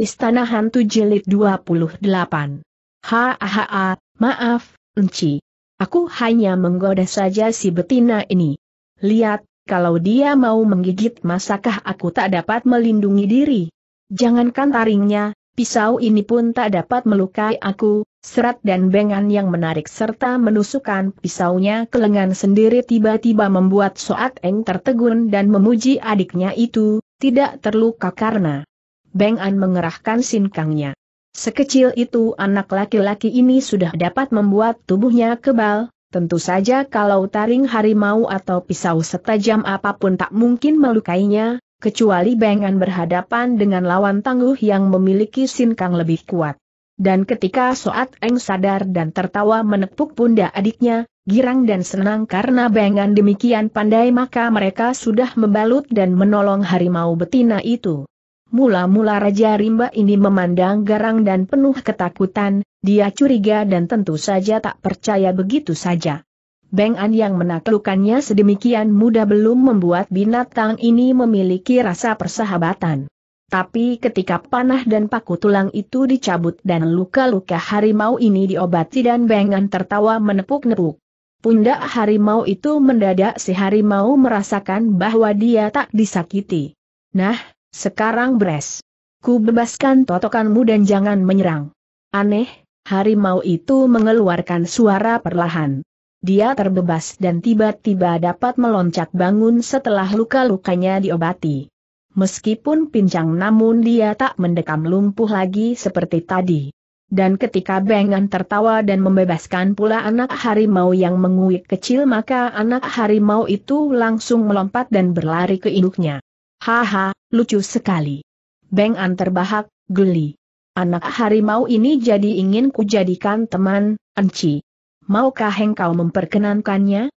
Istana Hantu Jilid 28. Hahaha, maaf, Enci. Aku hanya menggoda saja si betina ini. Lihat, kalau dia mau menggigit masakah aku tak dapat melindungi diri? Jangankan taringnya, pisau ini pun tak dapat melukai aku, serat dan bengan yang menarik serta menusukkan pisaunya ke lengan sendiri tiba-tiba membuat Soat Eng tertegun dan memuji adiknya itu, tidak terluka karena Beng An mengerahkan sinkangnya. Sekecil itu anak laki-laki ini sudah dapat membuat tubuhnya kebal, tentu saja kalau taring harimau atau pisau setajam apapun tak mungkin melukainya, kecuali Beng An berhadapan dengan lawan tangguh yang memiliki sinkang lebih kuat. Dan ketika Soat Eng sadar dan tertawa menepuk pundak adiknya, girang dan senang karena bengan demikian pandai maka mereka sudah membalut dan menolong harimau betina itu. Mula-mula Raja Rimba ini memandang garang dan penuh ketakutan, dia curiga dan tentu saja tak percaya begitu saja. Beng An yang menaklukkannya sedemikian mudah belum membuat binatang ini memiliki rasa persahabatan. Tapi ketika panah dan paku tulang itu dicabut dan luka-luka harimau ini diobati dan Beng An tertawa menepuk-nepuk. Pundak harimau itu mendadak si harimau merasakan bahwa dia tak disakiti. Nah, sekarang beres. Ku bebaskan totokanmu dan jangan menyerang. Aneh, harimau itu mengeluarkan suara perlahan. Dia terbebas dan tiba-tiba dapat meloncat bangun setelah luka-lukanya diobati. Meskipun pincang namun dia tak mendekam lumpuh lagi seperti tadi. Dan ketika Bengan tertawa dan membebaskan pula anak harimau yang menguik kecil maka anak harimau itu langsung melompat dan berlari ke induknya. Haha, lucu sekali. Beng An terbahak, geli. Anak harimau ini jadi ingin kujadikan teman, Enci. Maukah engkau memperkenankannya?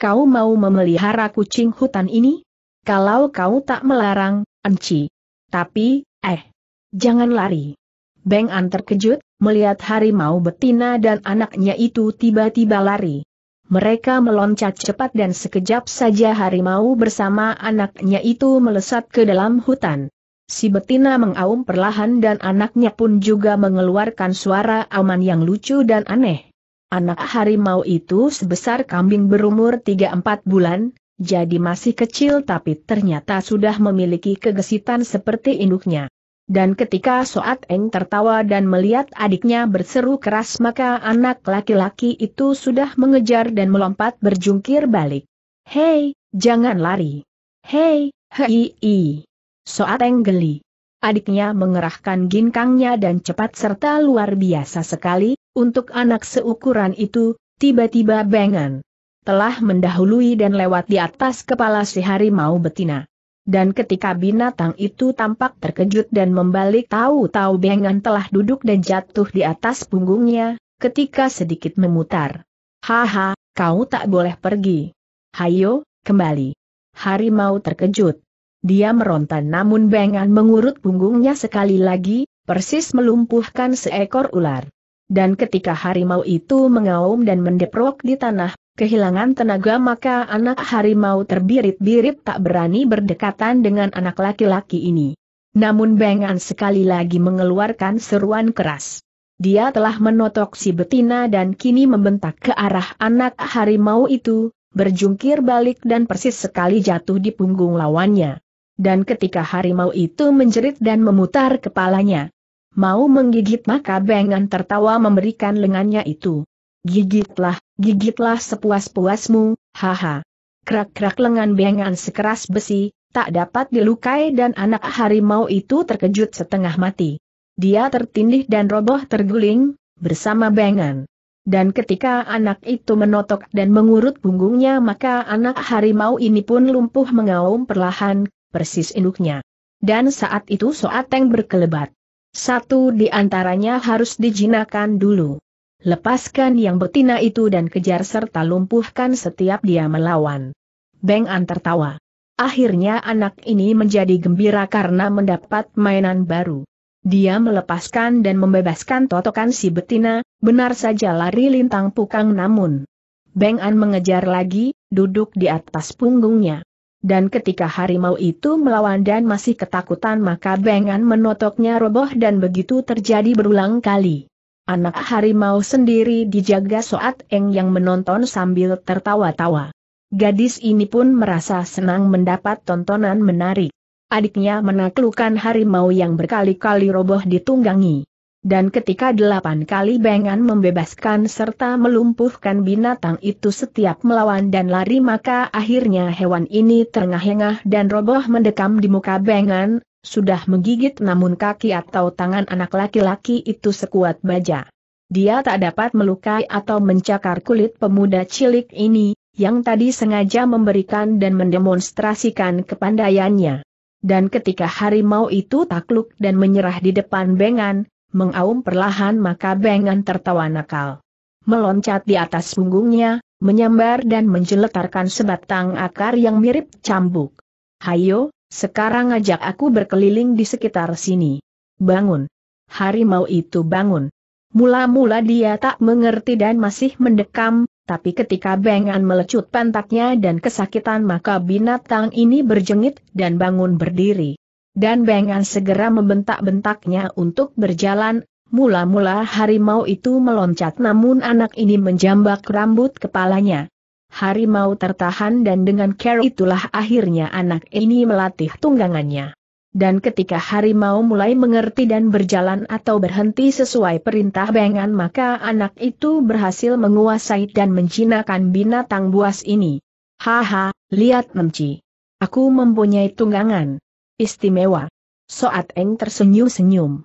Kau mau memelihara kucing hutan ini? Kalau kau tak melarang, Enci. Tapi, eh, jangan lari. Beng An terkejut, melihat harimau betina dan anaknya itu tiba-tiba lari mereka meloncat cepat dan sekejap saja harimau bersama anaknya itu melesat ke dalam hutan. Si betina mengaum perlahan dan anaknya pun juga mengeluarkan suara aman yang lucu dan aneh. Anak harimau itu sebesar kambing berumur 3-4 bulan, jadi masih kecil tapi ternyata sudah memiliki kegesitan seperti induknya. Dan ketika Soat Eng tertawa dan melihat adiknya berseru keras maka anak laki-laki itu sudah mengejar dan melompat berjungkir balik. Hei, jangan lari. Hei, hei, hei. Soat Eng geli. Adiknya mengerahkan ginkangnya dan cepat serta luar biasa sekali, untuk anak seukuran itu, tiba-tiba bengan. Telah mendahului dan lewat di atas kepala si harimau betina dan ketika binatang itu tampak terkejut dan membalik tahu-tahu Bengan telah duduk dan jatuh di atas punggungnya, ketika sedikit memutar. Haha, kau tak boleh pergi. Hayo, kembali. Harimau terkejut. Dia meronta namun Bengan mengurut punggungnya sekali lagi, persis melumpuhkan seekor ular. Dan ketika harimau itu mengaum dan mendeprok di tanah, kehilangan tenaga maka anak harimau terbirit-birit tak berani berdekatan dengan anak laki-laki ini. Namun Bengan sekali lagi mengeluarkan seruan keras. Dia telah menotok si betina dan kini membentak ke arah anak harimau itu, berjungkir balik dan persis sekali jatuh di punggung lawannya. Dan ketika harimau itu menjerit dan memutar kepalanya, mau menggigit maka Bengan tertawa memberikan lengannya itu. Gigitlah, gigitlah sepuas-puasmu, haha. Kerak-kerak lengan bengan sekeras besi, tak dapat dilukai dan anak harimau itu terkejut setengah mati. Dia tertindih dan roboh terguling, bersama bengan. Dan ketika anak itu menotok dan mengurut punggungnya maka anak harimau ini pun lumpuh mengaum perlahan, persis induknya. Dan saat itu Soateng berkelebat. Satu di antaranya harus dijinakan dulu. Lepaskan yang betina itu dan kejar serta lumpuhkan setiap dia melawan. Beng An tertawa. Akhirnya anak ini menjadi gembira karena mendapat mainan baru. Dia melepaskan dan membebaskan totokan si betina, benar saja lari lintang pukang namun. Beng An mengejar lagi, duduk di atas punggungnya. Dan ketika harimau itu melawan dan masih ketakutan maka Beng An menotoknya roboh dan begitu terjadi berulang kali. Anak harimau sendiri dijaga Soat Eng yang menonton sambil tertawa-tawa. Gadis ini pun merasa senang mendapat tontonan menarik. Adiknya menaklukkan harimau yang berkali-kali roboh ditunggangi. Dan ketika delapan kali Bengan membebaskan serta melumpuhkan binatang itu setiap melawan dan lari maka akhirnya hewan ini terengah-engah dan roboh mendekam di muka Bengan, sudah menggigit namun kaki atau tangan anak laki-laki itu sekuat baja. Dia tak dapat melukai atau mencakar kulit pemuda cilik ini, yang tadi sengaja memberikan dan mendemonstrasikan kepandaiannya. Dan ketika harimau itu takluk dan menyerah di depan bengan, mengaum perlahan maka bengan tertawa nakal. Meloncat di atas punggungnya, menyambar dan menjeletarkan sebatang akar yang mirip cambuk. Hayo, sekarang ajak aku berkeliling di sekitar sini. Bangun. Harimau itu bangun. Mula-mula dia tak mengerti dan masih mendekam, tapi ketika bengan melecut pantaknya dan kesakitan maka binatang ini berjengit dan bangun berdiri. Dan bengan segera membentak-bentaknya untuk berjalan, mula-mula harimau itu meloncat namun anak ini menjambak rambut kepalanya harimau tertahan dan dengan care itulah akhirnya anak ini melatih tunggangannya. Dan ketika harimau mulai mengerti dan berjalan atau berhenti sesuai perintah bengan maka anak itu berhasil menguasai dan menjinakkan binatang buas ini. Haha, lihat Nemci. Aku mempunyai tunggangan. Istimewa. Soat Eng tersenyum-senyum.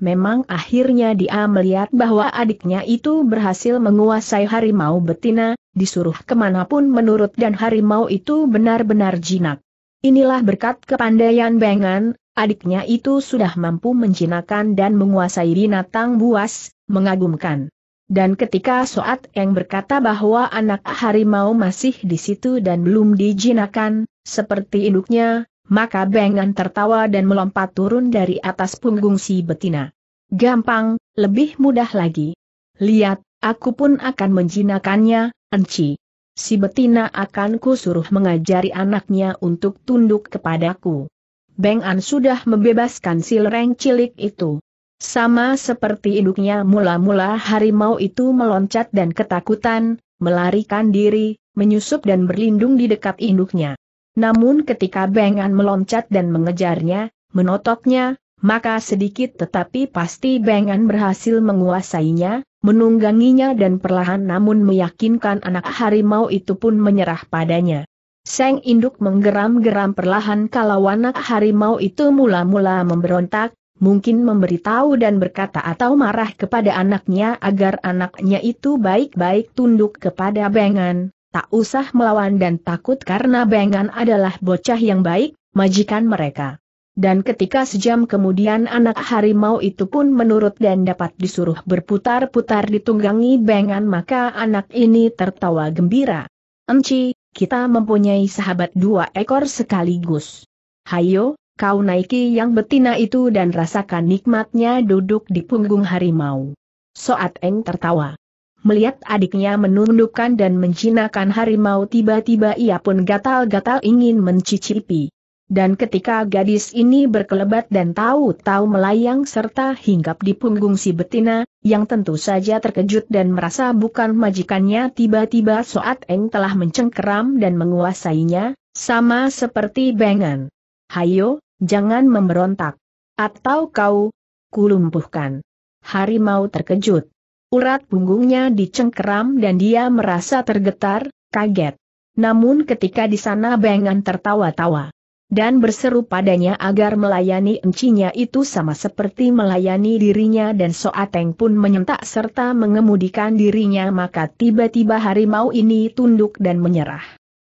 Memang akhirnya dia melihat bahwa adiknya itu berhasil menguasai harimau betina, disuruh kemanapun menurut dan harimau itu benar-benar jinak. Inilah berkat kepandaian Bengan, adiknya itu sudah mampu menjinakkan dan menguasai binatang buas, mengagumkan. Dan ketika Soat yang berkata bahwa anak harimau masih di situ dan belum dijinakan, seperti induknya, maka Bengan tertawa dan melompat turun dari atas punggung si betina. Gampang, lebih mudah lagi. Lihat, aku pun akan menjinakannya, Enci. Si betina akan kusuruh mengajari anaknya untuk tunduk kepadaku. Beng An sudah membebaskan si lereng cilik itu. Sama seperti induknya mula-mula harimau itu meloncat dan ketakutan, melarikan diri, menyusup dan berlindung di dekat induknya. Namun ketika Bengan meloncat dan mengejarnya, menotoknya, maka sedikit tetapi pasti Bengan berhasil menguasainya, menungganginya dan perlahan namun meyakinkan anak harimau itu pun menyerah padanya. Seng Induk menggeram-geram perlahan kalau anak harimau itu mula-mula memberontak, mungkin memberitahu dan berkata atau marah kepada anaknya agar anaknya itu baik-baik tunduk kepada Bengan, tak usah melawan dan takut karena Bengan adalah bocah yang baik, majikan mereka. Dan ketika sejam kemudian anak harimau itu pun menurut dan dapat disuruh berputar-putar ditunggangi Bengan maka anak ini tertawa gembira. Enci, kita mempunyai sahabat dua ekor sekaligus. Hayo, kau naiki yang betina itu dan rasakan nikmatnya duduk di punggung harimau. Soat Eng tertawa. Melihat adiknya menundukkan dan menjinakkan harimau tiba-tiba ia pun gatal-gatal ingin mencicipi. Dan ketika gadis ini berkelebat dan tahu-tahu melayang serta hinggap di punggung si betina, yang tentu saja terkejut dan merasa bukan majikannya tiba-tiba Soat Eng telah mencengkeram dan menguasainya, sama seperti bengan. Hayo, jangan memberontak. Atau kau, kulumpuhkan. Harimau terkejut. Urat punggungnya dicengkeram dan dia merasa tergetar, kaget. Namun ketika di sana Bengan tertawa-tawa dan berseru padanya agar melayani encinya itu sama seperti melayani dirinya dan Soateng pun menyentak serta mengemudikan dirinya maka tiba-tiba harimau ini tunduk dan menyerah.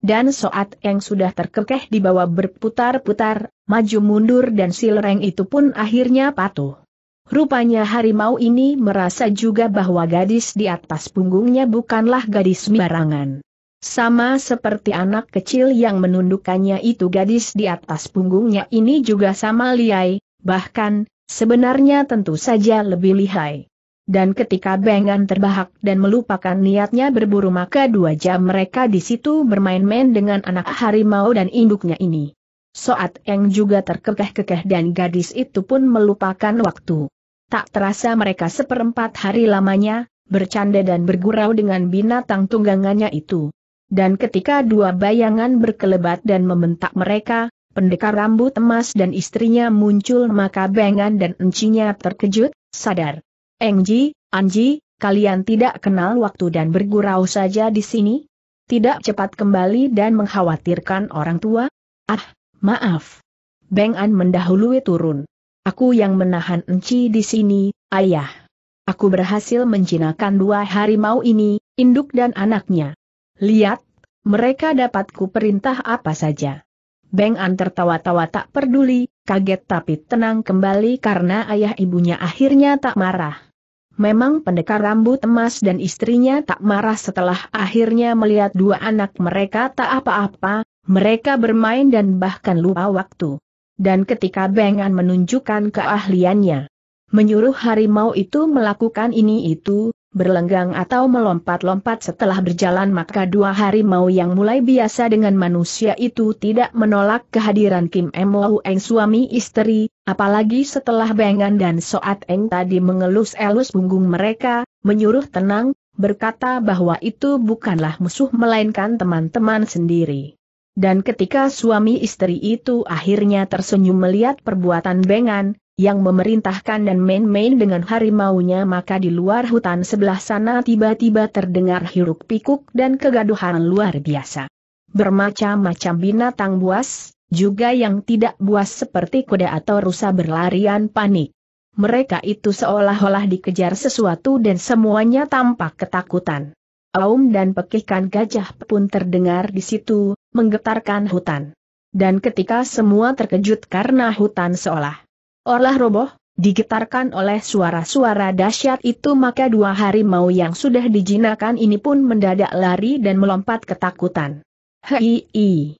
Dan Soat yang sudah terkekeh di bawah berputar-putar, maju mundur dan si itu pun akhirnya patuh. Rupanya harimau ini merasa juga bahwa gadis di atas punggungnya bukanlah gadis sembarangan. Sama seperti anak kecil yang menundukkannya itu gadis di atas punggungnya ini juga sama liai, bahkan, sebenarnya tentu saja lebih lihai. Dan ketika Bengan terbahak dan melupakan niatnya berburu maka dua jam mereka di situ bermain-main dengan anak harimau dan induknya ini. Soat Eng juga terkekeh-kekeh dan gadis itu pun melupakan waktu tak terasa mereka seperempat hari lamanya, bercanda dan bergurau dengan binatang tunggangannya itu. Dan ketika dua bayangan berkelebat dan membentak mereka, pendekar rambut emas dan istrinya muncul maka Bengan dan Encinya terkejut, sadar. Engji, Anji, kalian tidak kenal waktu dan bergurau saja di sini? Tidak cepat kembali dan mengkhawatirkan orang tua? Ah, maaf. Bengan mendahului turun. Aku yang menahan Enci di sini, ayah. Aku berhasil menjinakkan dua harimau ini, induk dan anaknya. Lihat, mereka dapatku perintah apa saja. Beng An tertawa-tawa tak peduli, kaget tapi tenang kembali karena ayah ibunya akhirnya tak marah. Memang pendekar rambut emas dan istrinya tak marah setelah akhirnya melihat dua anak mereka tak apa-apa, mereka bermain dan bahkan lupa waktu dan ketika Bengan menunjukkan keahliannya. Menyuruh harimau itu melakukan ini itu, berlenggang atau melompat-lompat setelah berjalan maka dua harimau yang mulai biasa dengan manusia itu tidak menolak kehadiran Kim Mo Eng suami istri, apalagi setelah Bengan dan Soat Eng tadi mengelus-elus punggung mereka, menyuruh tenang, berkata bahwa itu bukanlah musuh melainkan teman-teman sendiri. Dan ketika suami istri itu akhirnya tersenyum melihat perbuatan Bengan, yang memerintahkan dan main-main dengan harimaunya maka di luar hutan sebelah sana tiba-tiba terdengar hiruk pikuk dan kegaduhan luar biasa. Bermacam-macam binatang buas, juga yang tidak buas seperti kuda atau rusa berlarian panik. Mereka itu seolah-olah dikejar sesuatu dan semuanya tampak ketakutan aum dan pekikan gajah pun terdengar di situ, menggetarkan hutan. Dan ketika semua terkejut karena hutan seolah olah roboh, digetarkan oleh suara-suara dahsyat itu maka dua harimau yang sudah dijinakan ini pun mendadak lari dan melompat ketakutan. Hei! -i.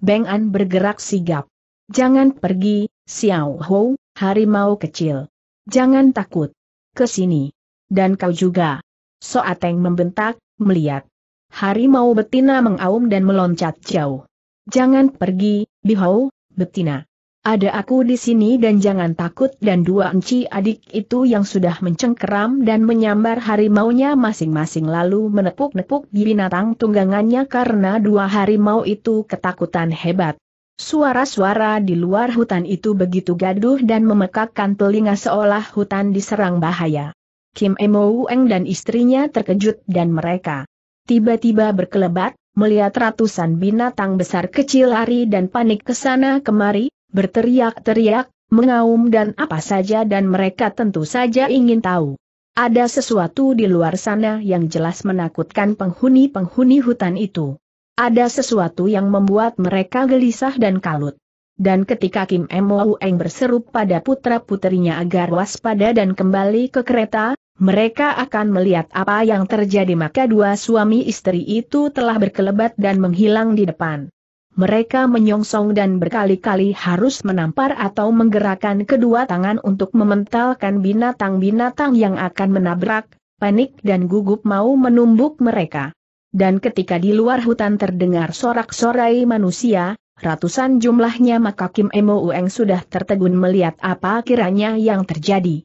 Beng An bergerak sigap. Jangan pergi, Xiao Hou, harimau kecil. Jangan takut. Kesini. Dan kau juga. Soateng membentak, melihat. Harimau betina mengaum dan meloncat jauh. Jangan pergi, Bihau, betina. Ada aku di sini dan jangan takut dan dua enci adik itu yang sudah mencengkeram dan menyambar harimaunya masing-masing lalu menepuk-nepuk binatang tunggangannya karena dua harimau itu ketakutan hebat. Suara-suara di luar hutan itu begitu gaduh dan memekakkan telinga seolah hutan diserang bahaya. Kim Emo Eng dan istrinya terkejut dan mereka tiba-tiba berkelebat, melihat ratusan binatang besar kecil lari dan panik ke sana kemari, berteriak-teriak, mengaum dan apa saja dan mereka tentu saja ingin tahu. Ada sesuatu di luar sana yang jelas menakutkan penghuni-penghuni hutan itu. Ada sesuatu yang membuat mereka gelisah dan kalut. Dan ketika Kim Emo Eng berseru pada putra-putrinya agar waspada dan kembali ke kereta, mereka akan melihat apa yang terjadi maka dua suami istri itu telah berkelebat dan menghilang di depan. Mereka menyongsong dan berkali-kali harus menampar atau menggerakkan kedua tangan untuk mementalkan binatang-binatang yang akan menabrak, panik dan gugup mau menumbuk mereka. Dan ketika di luar hutan terdengar sorak-sorai manusia, ratusan jumlahnya maka Kim Emo Ueng sudah tertegun melihat apa kiranya yang terjadi.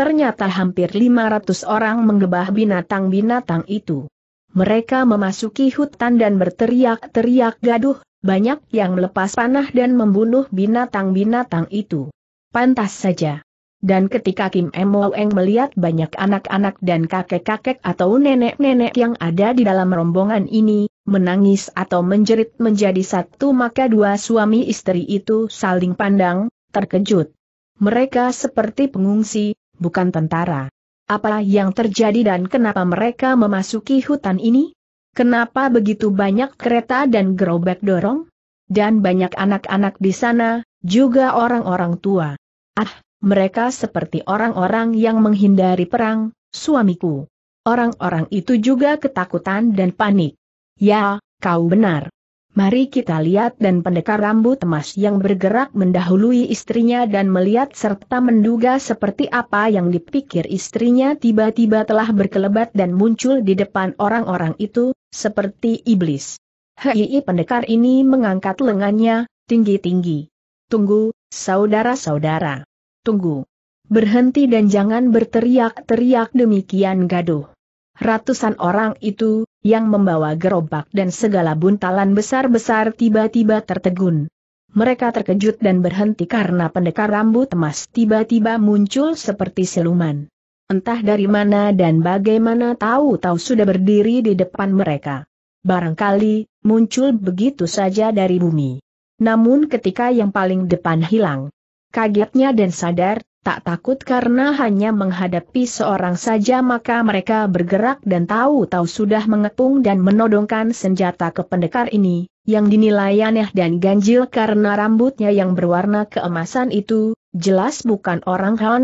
Ternyata hampir 500 orang menggebah binatang-binatang itu. Mereka memasuki hutan dan berteriak-teriak gaduh, banyak yang melepas panah dan membunuh binatang-binatang itu. Pantas saja. Dan ketika Kim Emoeng melihat banyak anak-anak dan kakek-kakek atau nenek-nenek yang ada di dalam rombongan ini, menangis atau menjerit menjadi satu maka dua suami istri itu saling pandang, terkejut. Mereka seperti pengungsi, bukan tentara. Apa yang terjadi dan kenapa mereka memasuki hutan ini? Kenapa begitu banyak kereta dan gerobak dorong? Dan banyak anak-anak di sana, juga orang-orang tua. Ah, mereka seperti orang-orang yang menghindari perang, suamiku. Orang-orang itu juga ketakutan dan panik. Ya, kau benar. Mari kita lihat dan pendekar rambut emas yang bergerak mendahului istrinya dan melihat serta menduga seperti apa yang dipikir istrinya tiba-tiba telah berkelebat dan muncul di depan orang-orang itu, seperti iblis. Hei pendekar ini mengangkat lengannya, tinggi-tinggi. Tunggu, saudara-saudara. Tunggu. Berhenti dan jangan berteriak-teriak demikian gaduh. Ratusan orang itu, yang membawa gerobak dan segala buntalan besar-besar tiba-tiba tertegun. Mereka terkejut dan berhenti karena pendekar rambut emas tiba-tiba muncul seperti siluman. Entah dari mana dan bagaimana tahu-tahu sudah berdiri di depan mereka. Barangkali, muncul begitu saja dari bumi. Namun ketika yang paling depan hilang, kagetnya dan sadar, tak takut karena hanya menghadapi seorang saja maka mereka bergerak dan tahu-tahu sudah mengepung dan menodongkan senjata ke pendekar ini, yang dinilai aneh dan ganjil karena rambutnya yang berwarna keemasan itu, jelas bukan orang Han.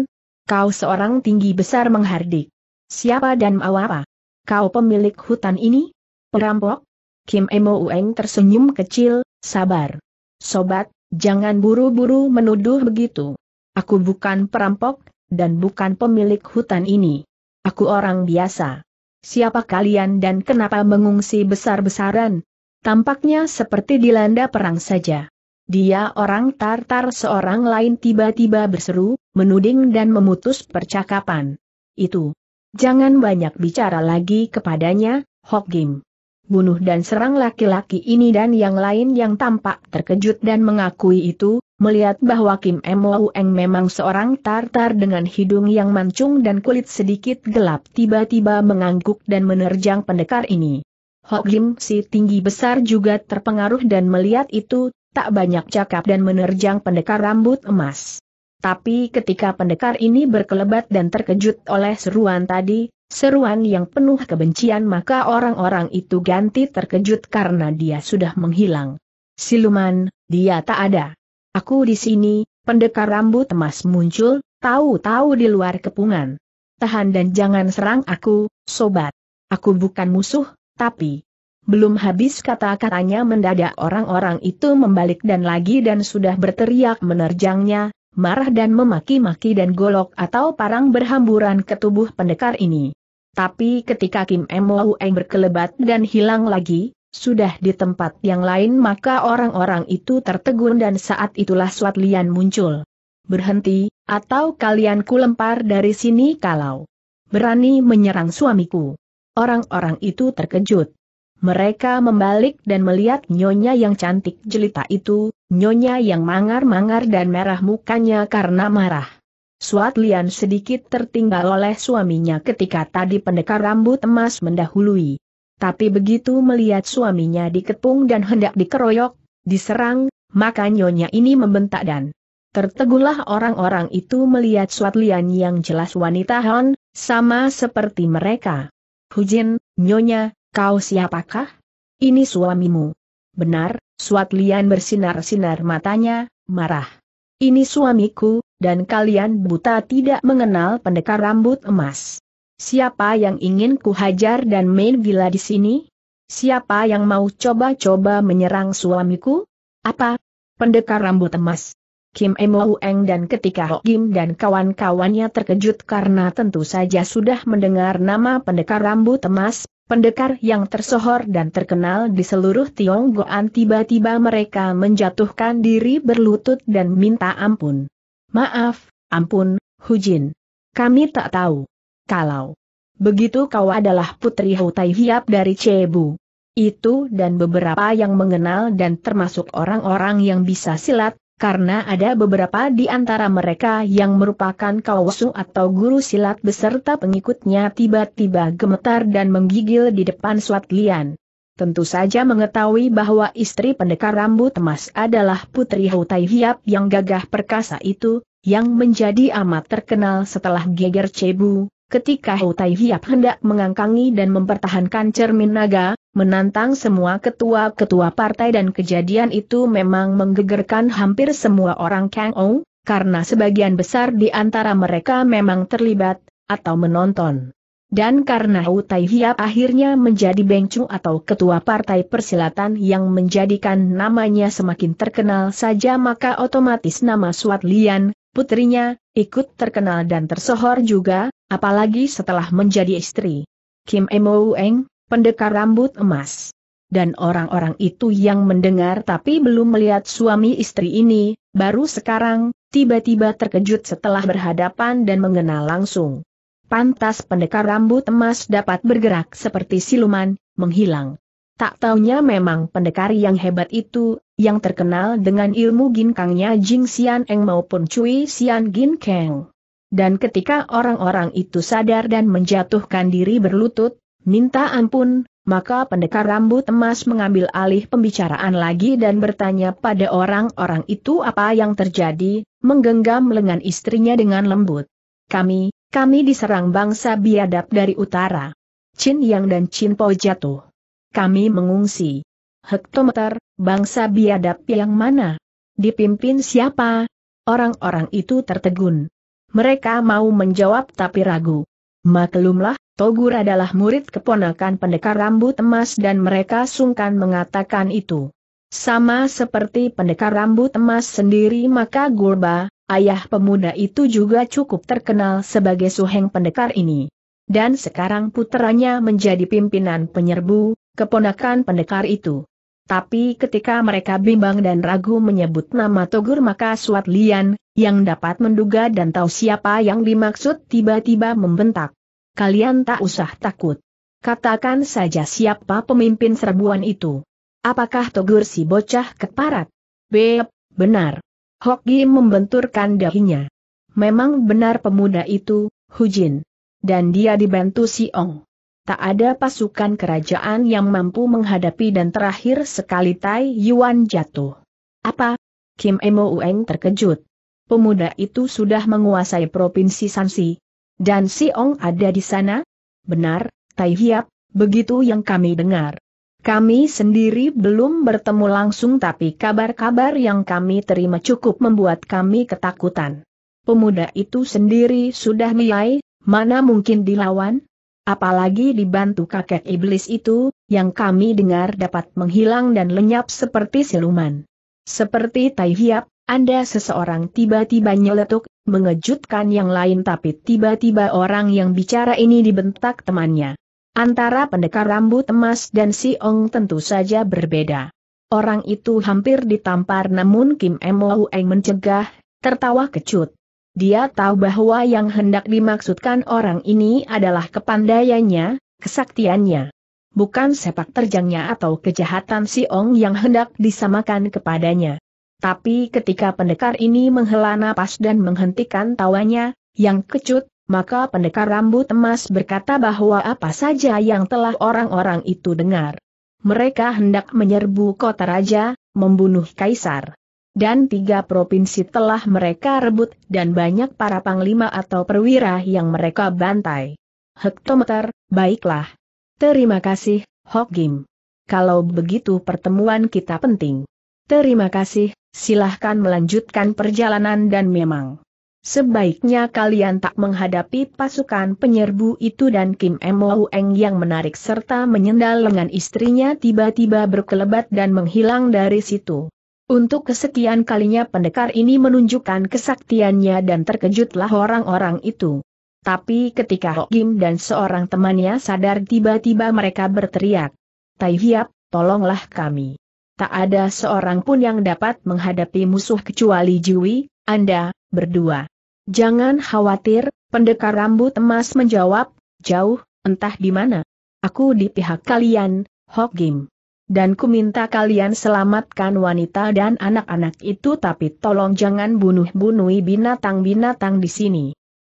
Kau seorang tinggi besar menghardik. Siapa dan mau apa? Kau pemilik hutan ini? Perampok? Kim Emo Ueng tersenyum kecil, sabar. Sobat, jangan buru-buru menuduh begitu. Aku bukan perampok, dan bukan pemilik hutan ini. Aku orang biasa. Siapa kalian dan kenapa mengungsi besar-besaran? Tampaknya seperti dilanda perang saja. Dia orang Tartar seorang lain tiba-tiba berseru, menuding dan memutus percakapan. Itu. Jangan banyak bicara lagi kepadanya, Hok Hokim. Bunuh dan serang laki-laki ini dan yang lain yang tampak terkejut dan mengakui itu, Melihat bahwa Kim Moueng memang seorang tartar dengan hidung yang mancung dan kulit sedikit gelap tiba-tiba mengangguk dan menerjang pendekar ini. Hok si tinggi besar juga terpengaruh dan melihat itu, tak banyak cakap dan menerjang pendekar rambut emas. Tapi ketika pendekar ini berkelebat dan terkejut oleh seruan tadi, seruan yang penuh kebencian maka orang-orang itu ganti terkejut karena dia sudah menghilang. Siluman, dia tak ada. Aku di sini, pendekar rambut emas muncul, tahu-tahu di luar kepungan. Tahan dan jangan serang aku, sobat. Aku bukan musuh, tapi... Belum habis kata-katanya mendadak orang-orang itu membalik dan lagi dan sudah berteriak menerjangnya, marah dan memaki-maki dan golok atau parang berhamburan ke tubuh pendekar ini. Tapi ketika Kim Eng berkelebat dan hilang lagi, sudah di tempat yang lain maka orang-orang itu tertegun dan saat itulah Suat Lian muncul. Berhenti, atau kalian kulempar dari sini kalau berani menyerang suamiku. Orang-orang itu terkejut. Mereka membalik dan melihat nyonya yang cantik jelita itu, nyonya yang mangar-mangar dan merah mukanya karena marah. Suat Lian sedikit tertinggal oleh suaminya ketika tadi pendekar rambut emas mendahului. Tapi begitu melihat suaminya dikepung dan hendak dikeroyok, diserang, maka nyonya ini membentak dan tertegulah orang-orang itu melihat Suatlian yang jelas wanita hon, sama seperti mereka. Hujin, nyonya, kau siapakah? Ini suamimu. Benar, Suatlian bersinar-sinar matanya, marah. Ini suamiku, dan kalian buta tidak mengenal pendekar rambut emas. Siapa yang ingin ku hajar dan main gila di sini? Siapa yang mau coba-coba menyerang suamiku? Apa? Pendekar rambut emas. Kim Emo Eng dan ketika Ho Kim dan kawan-kawannya terkejut karena tentu saja sudah mendengar nama pendekar rambut emas, pendekar yang tersohor dan terkenal di seluruh Tionggoan tiba-tiba mereka menjatuhkan diri berlutut dan minta ampun. Maaf, ampun, Hujin. Kami tak tahu kalau begitu kau adalah putri Hutai Hiap dari Cebu. Itu dan beberapa yang mengenal dan termasuk orang-orang yang bisa silat, karena ada beberapa di antara mereka yang merupakan kawasu atau guru silat beserta pengikutnya tiba-tiba gemetar dan menggigil di depan Suat Lian. Tentu saja mengetahui bahwa istri pendekar rambut emas adalah Putri Hutai Hiap yang gagah perkasa itu, yang menjadi amat terkenal setelah geger Cebu, Ketika Tai Hiap hendak mengangkangi dan mempertahankan cermin naga, menantang semua ketua-ketua partai dan kejadian itu memang menggegerkan hampir semua orang Kang Ou, karena sebagian besar di antara mereka memang terlibat, atau menonton. Dan karena Tai Hiap akhirnya menjadi Bengcu atau ketua partai persilatan yang menjadikan namanya semakin terkenal saja maka otomatis nama Suat Lian, putrinya, ikut terkenal dan tersohor juga, Apalagi setelah menjadi istri. Kim Emo Eng, pendekar rambut emas. Dan orang-orang itu yang mendengar tapi belum melihat suami istri ini, baru sekarang, tiba-tiba terkejut setelah berhadapan dan mengenal langsung. Pantas pendekar rambut emas dapat bergerak seperti siluman, menghilang. Tak taunya memang pendekar yang hebat itu, yang terkenal dengan ilmu ginkangnya Jing Xian Eng maupun Cui Xian Gin Kang. Dan ketika orang-orang itu sadar dan menjatuhkan diri berlutut, minta ampun, maka pendekar rambut emas mengambil alih pembicaraan lagi dan bertanya pada orang-orang itu apa yang terjadi, menggenggam lengan istrinya dengan lembut. Kami, kami diserang bangsa biadab dari utara. Chin Yang dan Chin Po jatuh. Kami mengungsi. Hektometer, bangsa biadab yang mana? Dipimpin siapa? Orang-orang itu tertegun mereka mau menjawab tapi ragu. Maklumlah, Togur adalah murid keponakan pendekar rambut emas dan mereka sungkan mengatakan itu. Sama seperti pendekar rambut emas sendiri maka Gurba, ayah pemuda itu juga cukup terkenal sebagai suheng pendekar ini. Dan sekarang putranya menjadi pimpinan penyerbu, keponakan pendekar itu. Tapi ketika mereka bimbang dan ragu menyebut nama Togur maka Suat Lian, yang dapat menduga dan tahu siapa yang dimaksud tiba-tiba membentak. Kalian tak usah takut. Katakan saja siapa pemimpin serbuan itu. Apakah Togur si bocah keparat? Beb, benar. Hoki membenturkan dahinya. Memang benar pemuda itu, Hujin. Dan dia dibantu si Ong. Tak ada pasukan kerajaan yang mampu menghadapi dan terakhir sekali Tai Yuan jatuh. Apa? Kim Emo Ueng terkejut. Pemuda itu sudah menguasai provinsi Sansi. Dan Si Ong ada di sana? Benar, Tai Hiap, begitu yang kami dengar. Kami sendiri belum bertemu langsung tapi kabar-kabar yang kami terima cukup membuat kami ketakutan. Pemuda itu sendiri sudah miai, mana mungkin dilawan? apalagi dibantu kakek iblis itu, yang kami dengar dapat menghilang dan lenyap seperti siluman. Seperti tai hiap, Anda seseorang tiba-tiba nyeletuk, mengejutkan yang lain tapi tiba-tiba orang yang bicara ini dibentak temannya. Antara pendekar rambut emas dan si Ong tentu saja berbeda. Orang itu hampir ditampar namun Kim Eng mencegah, tertawa kecut. Dia tahu bahwa yang hendak dimaksudkan orang ini adalah kepandaiannya, kesaktiannya. Bukan sepak terjangnya atau kejahatan si Ong yang hendak disamakan kepadanya. Tapi ketika pendekar ini menghela napas dan menghentikan tawanya, yang kecut, maka pendekar rambut emas berkata bahwa apa saja yang telah orang-orang itu dengar. Mereka hendak menyerbu kota raja, membunuh kaisar dan tiga provinsi telah mereka rebut dan banyak para panglima atau perwira yang mereka bantai. Hektometer, baiklah. Terima kasih, Hok Gim. Kalau begitu pertemuan kita penting. Terima kasih, silahkan melanjutkan perjalanan dan memang. Sebaiknya kalian tak menghadapi pasukan penyerbu itu dan Kim Mo Hueng yang menarik serta menyendal lengan istrinya tiba-tiba berkelebat dan menghilang dari situ. Untuk kesekian kalinya pendekar ini menunjukkan kesaktiannya dan terkejutlah orang-orang itu. Tapi ketika Gim dan seorang temannya sadar tiba-tiba mereka berteriak. Tai Hiap, tolonglah kami. Tak ada seorang pun yang dapat menghadapi musuh kecuali Jui, Anda, berdua. Jangan khawatir, pendekar rambut emas menjawab, jauh, entah di mana. Aku di pihak kalian, Gim. Dan ku minta kalian selamatkan wanita dan anak-anak itu tapi tolong jangan bunuh-bunuhi binatang-binatang di sini.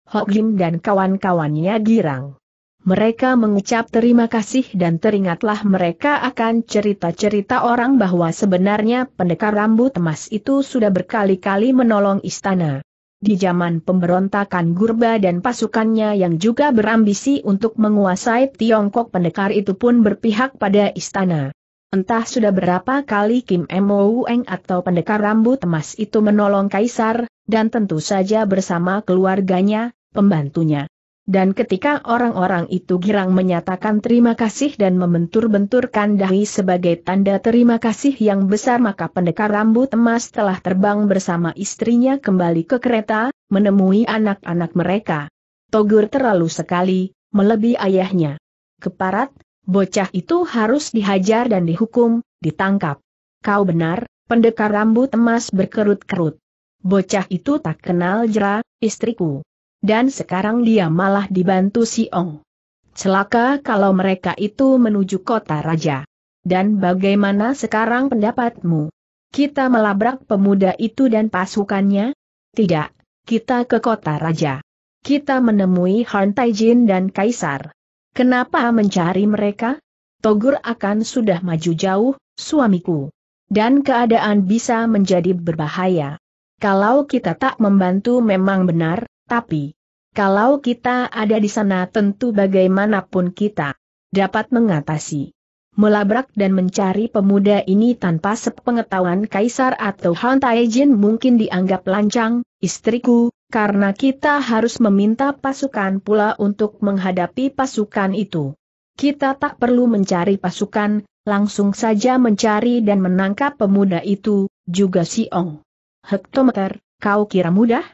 Hok dan kawan-kawannya girang. Mereka mengucap terima kasih dan teringatlah mereka akan cerita-cerita orang bahwa sebenarnya pendekar rambut emas itu sudah berkali-kali menolong istana. Di zaman pemberontakan Gurba dan pasukannya yang juga berambisi untuk menguasai Tiongkok pendekar itu pun berpihak pada istana. Entah sudah berapa kali Kim Mo Eng atau pendekar rambut emas itu menolong Kaisar, dan tentu saja bersama keluarganya, pembantunya. Dan ketika orang-orang itu girang menyatakan terima kasih dan membentur-benturkan dahi sebagai tanda terima kasih yang besar maka pendekar rambut emas telah terbang bersama istrinya kembali ke kereta, menemui anak-anak mereka. Togur terlalu sekali, melebihi ayahnya. Keparat, bocah itu harus dihajar dan dihukum, ditangkap. Kau benar, pendekar rambut emas berkerut-kerut. Bocah itu tak kenal jera, istriku. Dan sekarang dia malah dibantu si Ong. Celaka kalau mereka itu menuju kota raja. Dan bagaimana sekarang pendapatmu? Kita melabrak pemuda itu dan pasukannya? Tidak, kita ke kota raja. Kita menemui Han Taijin dan Kaisar. Kenapa mencari mereka? Togur akan sudah maju jauh, suamiku. Dan keadaan bisa menjadi berbahaya. Kalau kita tak membantu memang benar, tapi kalau kita ada di sana tentu bagaimanapun kita dapat mengatasi. Melabrak dan mencari pemuda ini tanpa sepengetahuan kaisar atau Han Taijin mungkin dianggap lancang, istriku, karena kita harus meminta pasukan pula untuk menghadapi pasukan itu. Kita tak perlu mencari pasukan, langsung saja mencari dan menangkap pemuda itu, juga si Ong. Hektometer, kau kira mudah?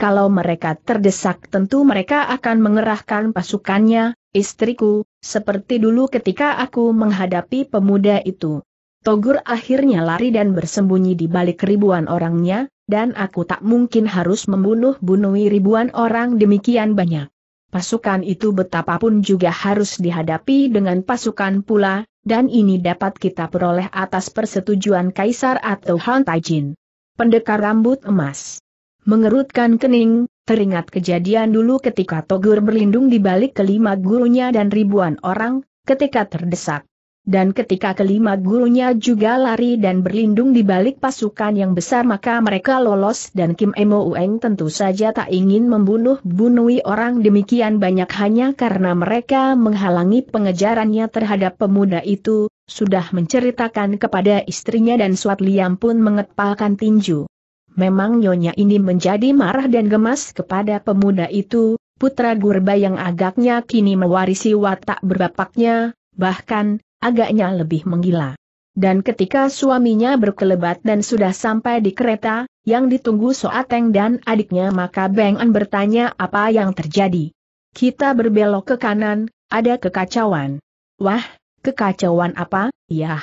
Kalau mereka terdesak tentu mereka akan mengerahkan pasukannya, istriku, seperti dulu ketika aku menghadapi pemuda itu. Togur akhirnya lari dan bersembunyi di balik ribuan orangnya, dan aku tak mungkin harus membunuh-bunuhi ribuan orang demikian banyak. Pasukan itu betapapun juga harus dihadapi dengan pasukan pula, dan ini dapat kita peroleh atas persetujuan Kaisar atau Han Taijin. Pendekar rambut emas mengerutkan kening, teringat kejadian dulu ketika Togur berlindung di balik kelima gurunya dan ribuan orang, ketika terdesak. Dan ketika kelima gurunya juga lari dan berlindung di balik pasukan yang besar maka mereka lolos dan Kim Emo Ueng tentu saja tak ingin membunuh bunuhi orang demikian banyak hanya karena mereka menghalangi pengejarannya terhadap pemuda itu, sudah menceritakan kepada istrinya dan Suat Liam pun mengepalkan tinju. Memang nyonya ini menjadi marah dan gemas kepada pemuda itu, putra Gurba yang agaknya kini mewarisi watak berbapaknya, bahkan, agaknya lebih menggila. Dan ketika suaminya berkelebat dan sudah sampai di kereta, yang ditunggu Soateng dan adiknya maka Beng An bertanya apa yang terjadi. Kita berbelok ke kanan, ada kekacauan. Wah, kekacauan apa, yah.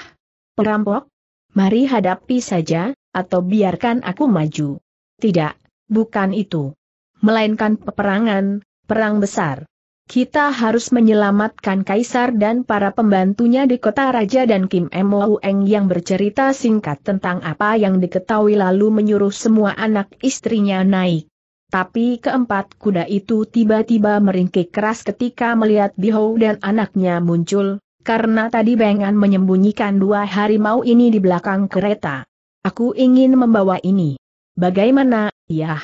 Perampok? Mari hadapi saja, atau biarkan aku maju. Tidak, bukan itu. Melainkan peperangan, perang besar. Kita harus menyelamatkan Kaisar dan para pembantunya di kota Raja dan Kim Emoueng yang bercerita singkat tentang apa yang diketahui lalu menyuruh semua anak istrinya naik. Tapi keempat kuda itu tiba-tiba meringkik keras ketika melihat Bihou dan anaknya muncul, karena tadi Bengan menyembunyikan dua harimau ini di belakang kereta. Aku ingin membawa ini. Bagaimana, yah?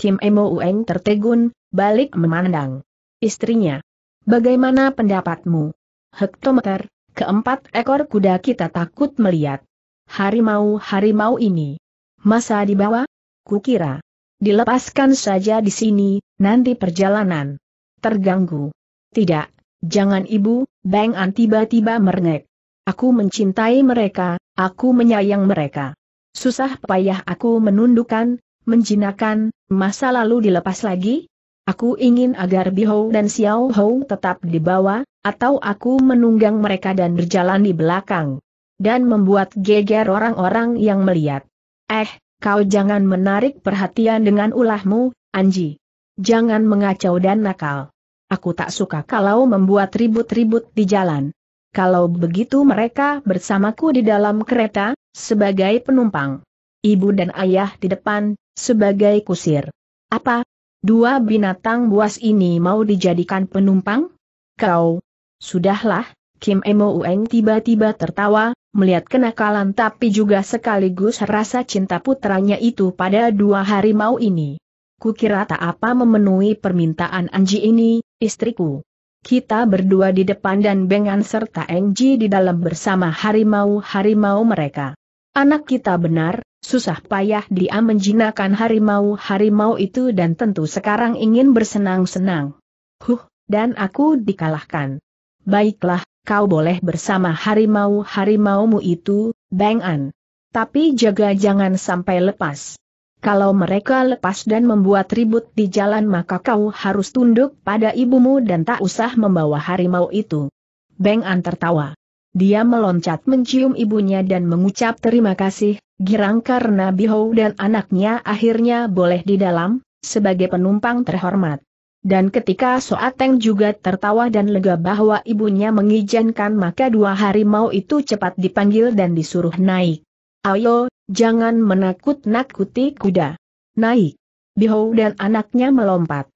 Kim Emo Ueng tertegun, balik memandang istrinya. Bagaimana pendapatmu? Hektometer, keempat ekor kuda kita takut melihat. Harimau-harimau ini. Masa dibawa? Kukira. Dilepaskan saja di sini, nanti perjalanan. Terganggu. Tidak, jangan ibu, Bang An tiba-tiba merengek. Aku mencintai mereka, aku menyayang mereka. Susah payah aku menundukkan, menjinakkan, masa lalu dilepas lagi? Aku ingin agar Bihou dan Xiao Hou tetap di bawah, atau aku menunggang mereka dan berjalan di belakang. Dan membuat geger orang-orang yang melihat. Eh, kau jangan menarik perhatian dengan ulahmu, Anji. Jangan mengacau dan nakal. Aku tak suka kalau membuat ribut-ribut di jalan. Kalau begitu mereka bersamaku di dalam kereta, sebagai penumpang. Ibu dan ayah di depan, sebagai kusir. Apa, Dua binatang buas ini mau dijadikan penumpang? Kau? Sudahlah, Kim Emo Ueng tiba-tiba tertawa, melihat kenakalan tapi juga sekaligus rasa cinta putranya itu pada dua harimau ini. Kukira tak apa memenuhi permintaan Anji ini, istriku. Kita berdua di depan dan Bengan serta Engji di dalam bersama harimau-harimau mereka. Anak kita benar, Susah payah dia menjinakkan harimau-harimau itu dan tentu sekarang ingin bersenang-senang. Huh, dan aku dikalahkan. Baiklah, kau boleh bersama harimau-harimaumu itu, Bang An. Tapi jaga jangan sampai lepas. Kalau mereka lepas dan membuat ribut di jalan maka kau harus tunduk pada ibumu dan tak usah membawa harimau itu. Bang An tertawa. Dia meloncat mencium ibunya dan mengucap terima kasih, girang karena Bihou dan anaknya akhirnya boleh di dalam, sebagai penumpang terhormat. Dan ketika Soateng juga tertawa dan lega bahwa ibunya mengizinkan maka dua harimau itu cepat dipanggil dan disuruh naik. Ayo, jangan menakut-nakuti kuda. Naik. Bihou dan anaknya melompat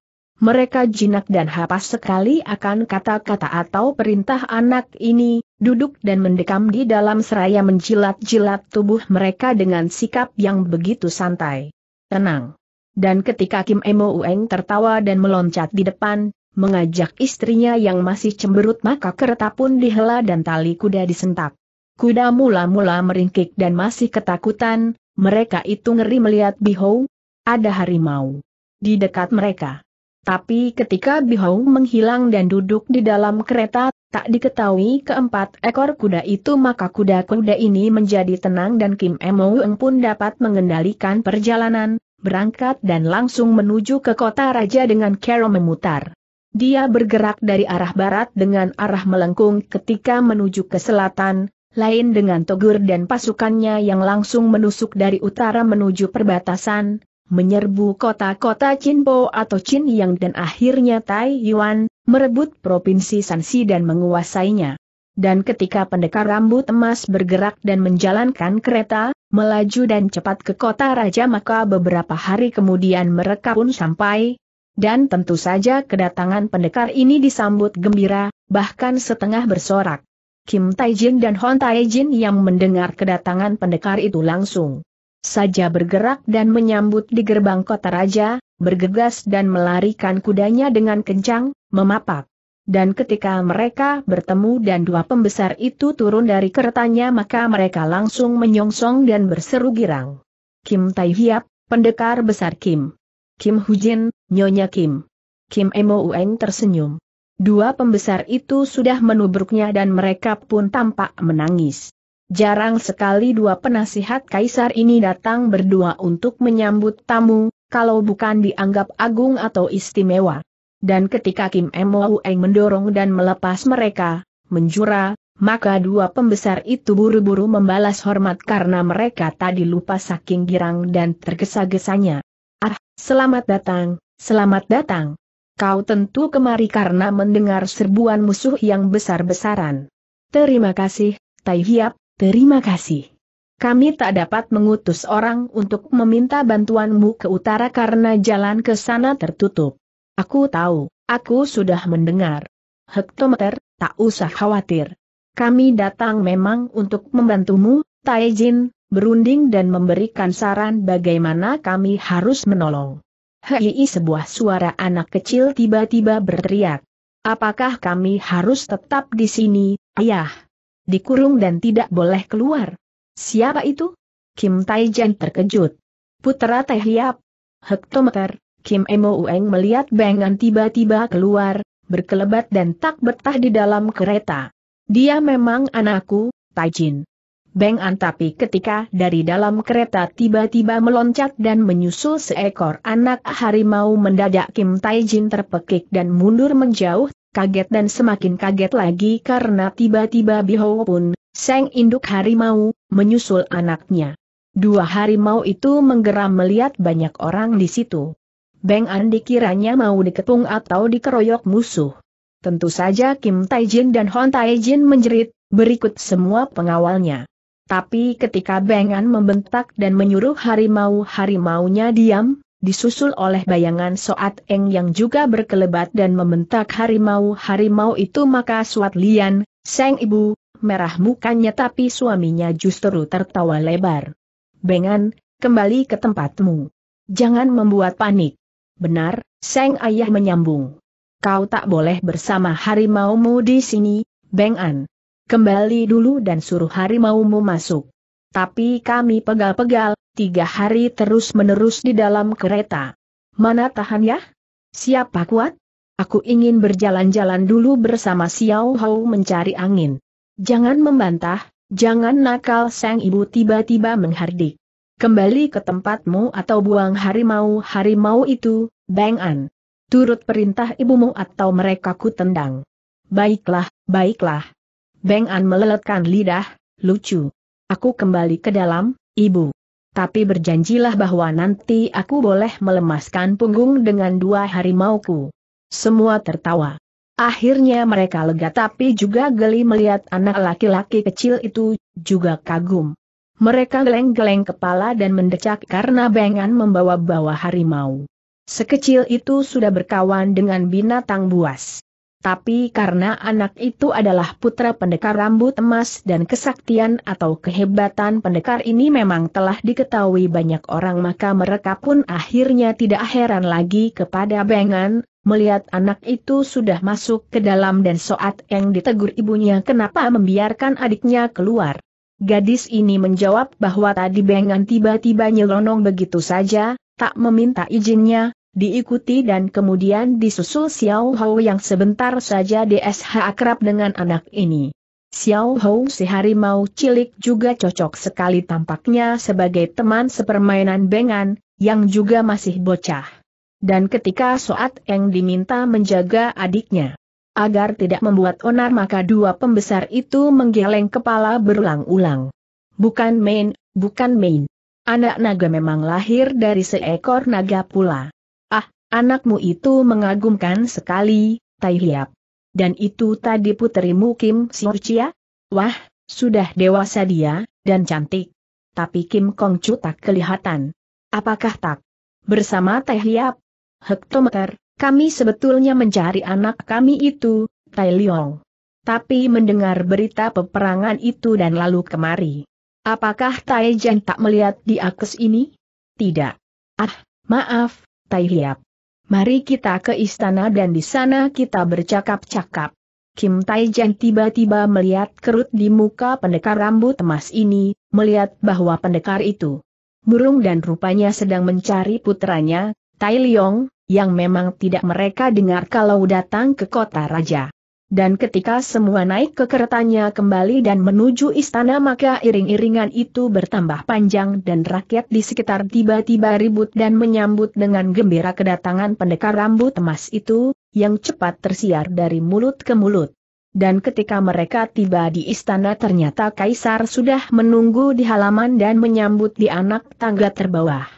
mereka jinak dan hapas sekali akan kata-kata atau perintah anak ini, duduk dan mendekam di dalam seraya menjilat-jilat tubuh mereka dengan sikap yang begitu santai. Tenang. Dan ketika Kim Emo Ueng tertawa dan meloncat di depan, mengajak istrinya yang masih cemberut maka kereta pun dihela dan tali kuda disentak. Kuda mula-mula meringkik dan masih ketakutan, mereka itu ngeri melihat Bihou, ada harimau. Di dekat mereka. Tapi ketika Bihong menghilang dan duduk di dalam kereta, tak diketahui keempat ekor kuda itu maka kuda-kuda ini menjadi tenang dan Kim Emoeng pun dapat mengendalikan perjalanan, berangkat dan langsung menuju ke kota raja dengan kero memutar. Dia bergerak dari arah barat dengan arah melengkung ketika menuju ke selatan, lain dengan Togur dan pasukannya yang langsung menusuk dari utara menuju perbatasan, menyerbu kota-kota Chinpo atau Yang dan akhirnya Tai Yuan, merebut provinsi Sansi dan menguasainya. Dan ketika pendekar rambut emas bergerak dan menjalankan kereta, melaju dan cepat ke kota raja maka beberapa hari kemudian mereka pun sampai. Dan tentu saja kedatangan pendekar ini disambut gembira, bahkan setengah bersorak. Kim Taijin dan Hon Taijin yang mendengar kedatangan pendekar itu langsung saja bergerak dan menyambut di gerbang kota raja, bergegas dan melarikan kudanya dengan kencang, memapak. Dan ketika mereka bertemu dan dua pembesar itu turun dari keretanya maka mereka langsung menyongsong dan berseru girang. Kim Tai Hiap, pendekar besar Kim. Kim Hujin, Nyonya Kim. Kim Emo Ueng tersenyum. Dua pembesar itu sudah menubruknya dan mereka pun tampak menangis. Jarang sekali dua penasihat kaisar ini datang berdua untuk menyambut tamu, kalau bukan dianggap agung atau istimewa. Dan ketika Kim Emo Eng mendorong dan melepas mereka, menjura, maka dua pembesar itu buru-buru membalas hormat karena mereka tadi lupa saking girang dan tergesa-gesanya. Ah, selamat datang, selamat datang. Kau tentu kemari karena mendengar serbuan musuh yang besar-besaran. Terima kasih, Tai Hiap, Terima kasih. Kami tak dapat mengutus orang untuk meminta bantuanmu ke utara karena jalan ke sana tertutup. Aku tahu, aku sudah mendengar. Hektometer, tak usah khawatir. Kami datang memang untuk membantumu, Taejin, berunding dan memberikan saran bagaimana kami harus menolong. Hei sebuah suara anak kecil tiba-tiba berteriak. Apakah kami harus tetap di sini, ayah? dikurung dan tidak boleh keluar. Siapa itu? Kim Taijan terkejut. Putera Teh Hiap. Hektometer, Kim Emo Ueng melihat Bengan tiba-tiba keluar, berkelebat dan tak betah di dalam kereta. Dia memang anakku, Taijin. Beng An tapi ketika dari dalam kereta tiba-tiba meloncat dan menyusul seekor anak harimau mendadak Kim Taijin terpekik dan mundur menjauh kaget dan semakin kaget lagi karena tiba-tiba Biho pun, Seng Induk Harimau, menyusul anaknya. Dua harimau itu menggeram melihat banyak orang di situ. Beng An dikiranya mau diketung atau dikeroyok musuh. Tentu saja Kim Taijin dan Hon Taijin menjerit, berikut semua pengawalnya. Tapi ketika Beng An membentak dan menyuruh harimau-harimaunya diam, disusul oleh bayangan Soat Eng yang juga berkelebat dan membentak harimau-harimau itu maka Suat Lian, Seng Ibu, merah mukanya tapi suaminya justru tertawa lebar. Bengan, kembali ke tempatmu. Jangan membuat panik. Benar, Seng Ayah menyambung. Kau tak boleh bersama harimaumu di sini, Bengan. Kembali dulu dan suruh harimaumu masuk. Tapi kami pegal-pegal, tiga hari terus-menerus di dalam kereta. Mana tahan ya? Siapa kuat? Aku ingin berjalan-jalan dulu bersama Xiao Hou mencari angin. Jangan membantah, jangan nakal sang ibu tiba-tiba menghardik. Kembali ke tempatmu atau buang harimau-harimau itu, Bang An. Turut perintah ibumu atau mereka ku tendang. Baiklah, baiklah. Bang An meleletkan lidah, lucu. Aku kembali ke dalam, ibu. Tapi berjanjilah bahwa nanti aku boleh melemaskan punggung dengan dua harimauku. Semua tertawa. Akhirnya mereka lega tapi juga geli melihat anak laki-laki kecil itu, juga kagum. Mereka geleng-geleng kepala dan mendecak karena bengan membawa-bawa harimau. Sekecil itu sudah berkawan dengan binatang buas tapi karena anak itu adalah putra pendekar rambut emas dan kesaktian atau kehebatan pendekar ini memang telah diketahui banyak orang maka mereka pun akhirnya tidak heran lagi kepada Bengan, melihat anak itu sudah masuk ke dalam dan Soat yang ditegur ibunya kenapa membiarkan adiknya keluar. Gadis ini menjawab bahwa tadi Bengan tiba-tiba nyelonong begitu saja, tak meminta izinnya, diikuti dan kemudian disusul Xiao Hou yang sebentar saja DSH akrab dengan anak ini. Xiao Hou si harimau cilik juga cocok sekali tampaknya sebagai teman sepermainan Bengan, yang juga masih bocah. Dan ketika Soat Eng diminta menjaga adiknya agar tidak membuat onar maka dua pembesar itu menggeleng kepala berulang-ulang. Bukan main, bukan main. Anak naga memang lahir dari seekor naga pula. Anakmu itu mengagumkan sekali, Tai Hiap. Dan itu tadi putrimu Kim Siurcia? Wah, sudah dewasa dia, dan cantik. Tapi Kim Kongcu tak kelihatan. Apakah tak? Bersama Tai Hiap, hektometer, kami sebetulnya mencari anak kami itu, Tai Liong. Tapi mendengar berita peperangan itu dan lalu kemari. Apakah Tai Jen tak melihat di akus ini? Tidak. Ah, maaf, Tai Hiap mari kita ke istana dan di sana kita bercakap-cakap. Kim Taijan tiba-tiba melihat kerut di muka pendekar rambut emas ini, melihat bahwa pendekar itu murung dan rupanya sedang mencari putranya, Tai Leong, yang memang tidak mereka dengar kalau datang ke kota raja. Dan ketika semua naik ke keretanya kembali dan menuju istana maka iring-iringan itu bertambah panjang dan rakyat di sekitar tiba-tiba ribut dan menyambut dengan gembira kedatangan pendekar rambut emas itu, yang cepat tersiar dari mulut ke mulut. Dan ketika mereka tiba di istana ternyata Kaisar sudah menunggu di halaman dan menyambut di anak tangga terbawah.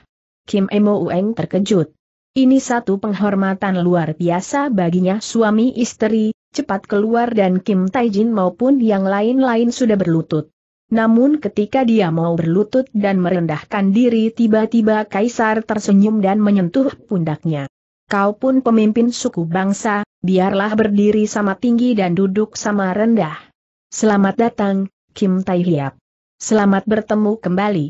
Kim Emo Ueng terkejut. Ini satu penghormatan luar biasa baginya suami istri, cepat keluar dan Kim Taijin maupun yang lain-lain sudah berlutut. Namun ketika dia mau berlutut dan merendahkan diri tiba-tiba Kaisar tersenyum dan menyentuh pundaknya. Kau pun pemimpin suku bangsa, biarlah berdiri sama tinggi dan duduk sama rendah. Selamat datang, Kim Tai Hiap. Selamat bertemu kembali.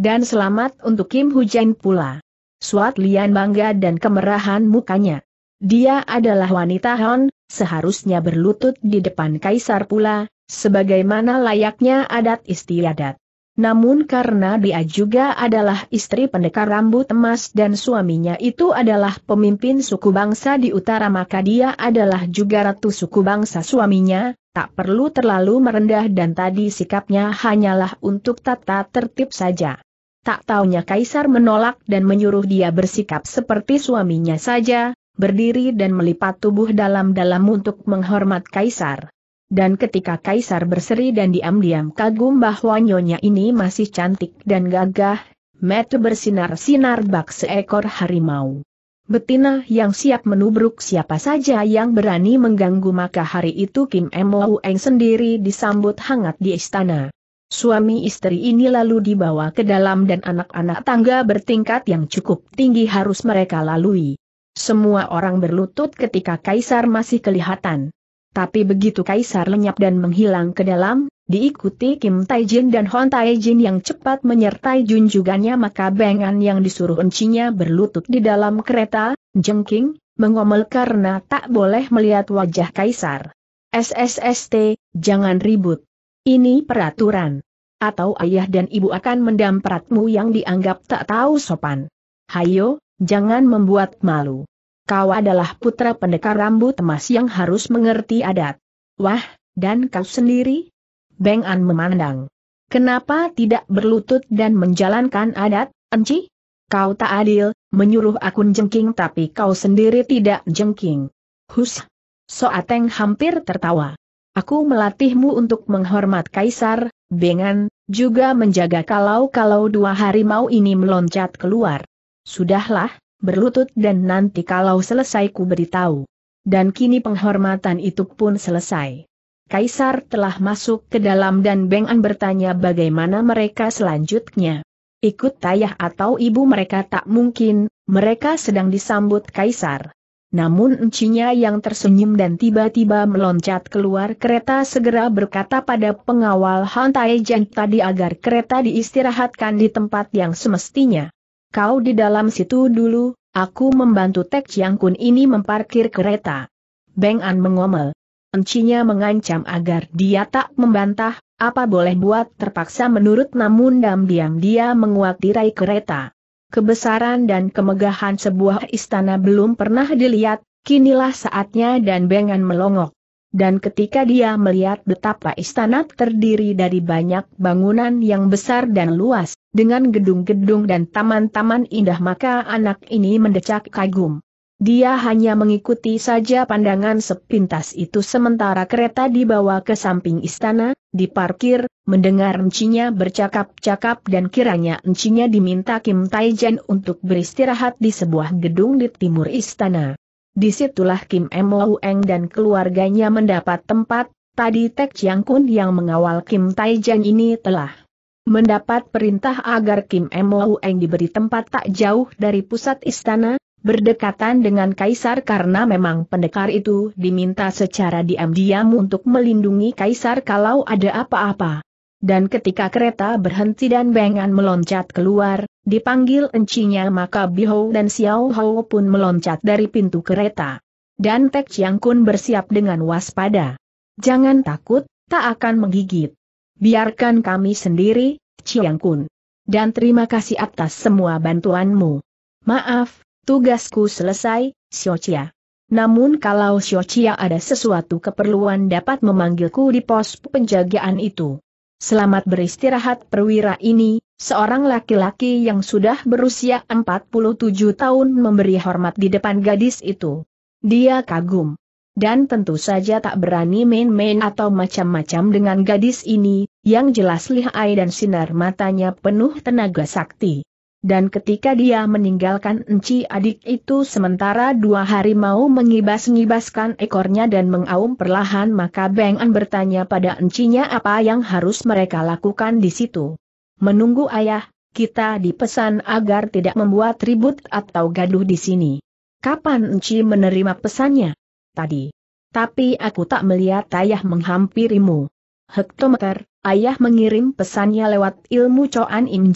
Dan selamat untuk Kim Hujan pula. Suat Lian bangga dan kemerahan mukanya. Dia adalah wanita Hon, seharusnya berlutut di depan kaisar pula, sebagaimana layaknya adat istiadat. Namun karena dia juga adalah istri pendekar rambut emas dan suaminya itu adalah pemimpin suku bangsa di utara maka dia adalah juga ratu suku bangsa suaminya, tak perlu terlalu merendah dan tadi sikapnya hanyalah untuk tata tertib saja. Tak taunya kaisar menolak dan menyuruh dia bersikap seperti suaminya saja, berdiri dan melipat tubuh dalam-dalam untuk menghormat Kaisar. Dan ketika Kaisar berseri dan diam-diam kagum bahwa nyonya ini masih cantik dan gagah, mata bersinar-sinar bak seekor harimau. Betina yang siap menubruk siapa saja yang berani mengganggu maka hari itu Kim Emo Eng sendiri disambut hangat di istana. Suami istri ini lalu dibawa ke dalam dan anak-anak tangga bertingkat yang cukup tinggi harus mereka lalui. Semua orang berlutut ketika Kaisar masih kelihatan. Tapi begitu Kaisar lenyap dan menghilang ke dalam, diikuti Kim Taijin dan Hon Taijin yang cepat menyertai junjugannya maka Bengan yang disuruh encinya berlutut di dalam kereta, jengking, mengomel karena tak boleh melihat wajah Kaisar. SSST, jangan ribut. Ini peraturan. Atau ayah dan ibu akan mendampratmu yang dianggap tak tahu sopan. Hayo, Jangan membuat malu. Kau adalah putra pendekar rambut emas yang harus mengerti adat. Wah, dan kau sendiri? Beng An memandang. Kenapa tidak berlutut dan menjalankan adat, Enci? Kau tak adil, menyuruh akun jengking tapi kau sendiri tidak jengking. Hus. Soateng hampir tertawa. Aku melatihmu untuk menghormat kaisar, Bengan, juga menjaga kalau-kalau dua harimau ini meloncat keluar. Sudahlah, berlutut dan nanti kalau selesai ku beritahu. Dan kini penghormatan itu pun selesai. Kaisar telah masuk ke dalam dan Beng bertanya bagaimana mereka selanjutnya. Ikut tayah atau ibu mereka tak mungkin, mereka sedang disambut Kaisar. Namun encinya yang tersenyum dan tiba-tiba meloncat keluar kereta segera berkata pada pengawal Han Taijan tadi agar kereta diistirahatkan di tempat yang semestinya. Kau di dalam situ dulu, aku membantu Tek Chiang Kun ini memparkir kereta. Beng An mengomel. Encinya mengancam agar dia tak membantah, apa boleh buat terpaksa menurut namun diam-diam dia menguak tirai kereta. Kebesaran dan kemegahan sebuah istana belum pernah dilihat, kinilah saatnya dan Beng An melongok dan ketika dia melihat betapa istana terdiri dari banyak bangunan yang besar dan luas, dengan gedung-gedung dan taman-taman indah maka anak ini mendecak kagum. Dia hanya mengikuti saja pandangan sepintas itu sementara kereta dibawa ke samping istana, diparkir, mendengar encinya bercakap-cakap dan kiranya encinya diminta Kim Taijen untuk beristirahat di sebuah gedung di timur istana. Disitulah Kim Mo Eng dan keluarganya mendapat tempat, tadi Tek Chiang Kun yang mengawal Kim tai Taijan ini telah mendapat perintah agar Kim Mo Eng diberi tempat tak jauh dari pusat istana, berdekatan dengan kaisar karena memang pendekar itu diminta secara diam-diam untuk melindungi kaisar kalau ada apa-apa. Dan ketika kereta berhenti dan Bengan meloncat keluar, Dipanggil encinya maka Bihou dan Xiao Hou pun meloncat dari pintu kereta. Dan Tek Chiang Kun bersiap dengan waspada. Jangan takut, tak akan menggigit. Biarkan kami sendiri, Chiang Kun. Dan terima kasih atas semua bantuanmu. Maaf, tugasku selesai, Xiao Chia. Namun kalau Xiao Chia ada sesuatu keperluan dapat memanggilku di pos penjagaan itu. Selamat beristirahat perwira ini, seorang laki-laki yang sudah berusia 47 tahun memberi hormat di depan gadis itu. Dia kagum. Dan tentu saja tak berani main-main atau macam-macam dengan gadis ini, yang jelas lihai dan sinar matanya penuh tenaga sakti. Dan ketika dia meninggalkan enci adik itu sementara dua hari mau mengibas-ngibaskan ekornya dan mengaum perlahan maka Beng An bertanya pada encinya apa yang harus mereka lakukan di situ. Menunggu ayah, kita dipesan agar tidak membuat ribut atau gaduh di sini. Kapan enci menerima pesannya? Tadi. Tapi aku tak melihat ayah menghampirimu. Hektometer, ayah mengirim pesannya lewat ilmu Coan Im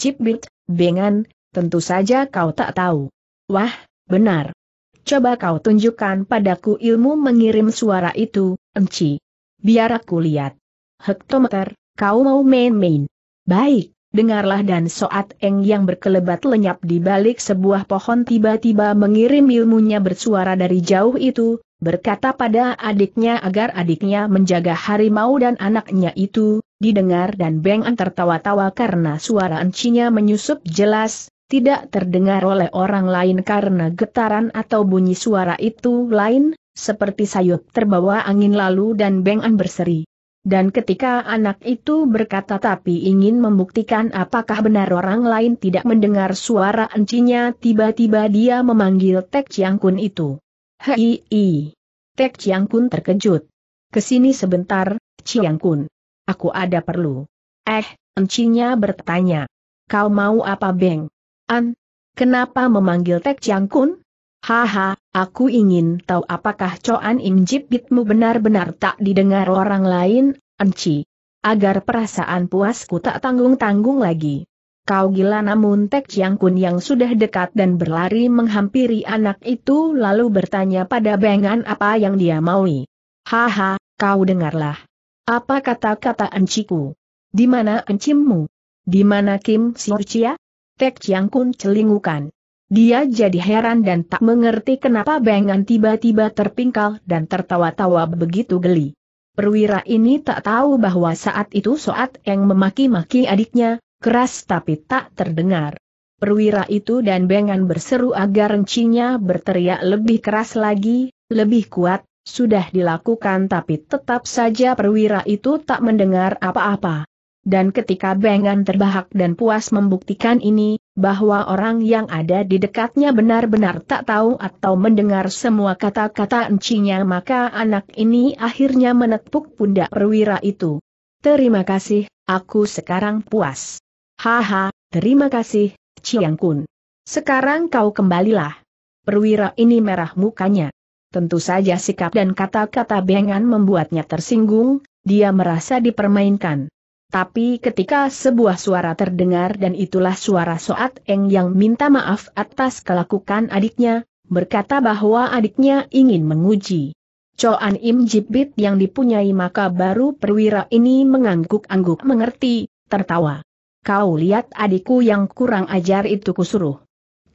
Bengan, tentu saja kau tak tahu. Wah, benar. Coba kau tunjukkan padaku ilmu mengirim suara itu, Enci. Biar aku lihat. Hektometer, kau mau main-main. Baik dengarlah dan Soat Eng yang berkelebat lenyap di balik sebuah pohon tiba-tiba mengirim ilmunya bersuara dari jauh itu, berkata pada adiknya agar adiknya menjaga harimau dan anaknya itu, didengar dan Beng An tertawa-tawa karena suara encinya menyusup jelas, tidak terdengar oleh orang lain karena getaran atau bunyi suara itu lain, seperti sayup terbawa angin lalu dan Beng An berseri. Dan ketika anak itu berkata tapi ingin membuktikan apakah benar orang lain tidak mendengar suara encinya tiba-tiba dia memanggil Tek Chiang Kun itu. Hei, i. Tek Chiang Kun terkejut. Kesini sebentar, Chiang Kun. Aku ada perlu. Eh, encinya bertanya. Kau mau apa Beng? An, kenapa memanggil Tek Chiang Kun? Haha, aku ingin tahu apakah Coan Im Jipitmu benar-benar tak didengar orang lain, Enci. Agar perasaan puasku tak tanggung-tanggung lagi. Kau gila namun Tek Chiang Kun yang sudah dekat dan berlari menghampiri anak itu lalu bertanya pada Bengan apa yang dia maui. Haha, kau dengarlah. Apa kata-kata Enciku? Di mana Encimmu? Di mana Kim Siurcia? Tek Chiang Kun celingukan. Dia jadi heran dan tak mengerti kenapa Bengan tiba-tiba terpingkal dan tertawa-tawa begitu geli. Perwira ini tak tahu bahwa saat itu Soat yang memaki-maki adiknya, keras tapi tak terdengar. Perwira itu dan Bengan berseru agar rencinya berteriak lebih keras lagi, lebih kuat, sudah dilakukan tapi tetap saja perwira itu tak mendengar apa-apa. Dan ketika Bengan terbahak dan puas membuktikan ini, bahwa orang yang ada di dekatnya benar-benar tak tahu atau mendengar semua kata-kata encinya maka anak ini akhirnya menepuk pundak perwira itu. Terima kasih, aku sekarang puas. Haha, terima kasih, Ciang Kun. Sekarang kau kembalilah. Perwira ini merah mukanya. Tentu saja sikap dan kata-kata Bengan membuatnya tersinggung, dia merasa dipermainkan. Tapi ketika sebuah suara terdengar dan itulah suara Soat Eng yang minta maaf atas kelakukan adiknya, berkata bahwa adiknya ingin menguji. Coan Im Jibit yang dipunyai maka baru perwira ini mengangguk-angguk mengerti, tertawa. Kau lihat adikku yang kurang ajar itu kusuruh.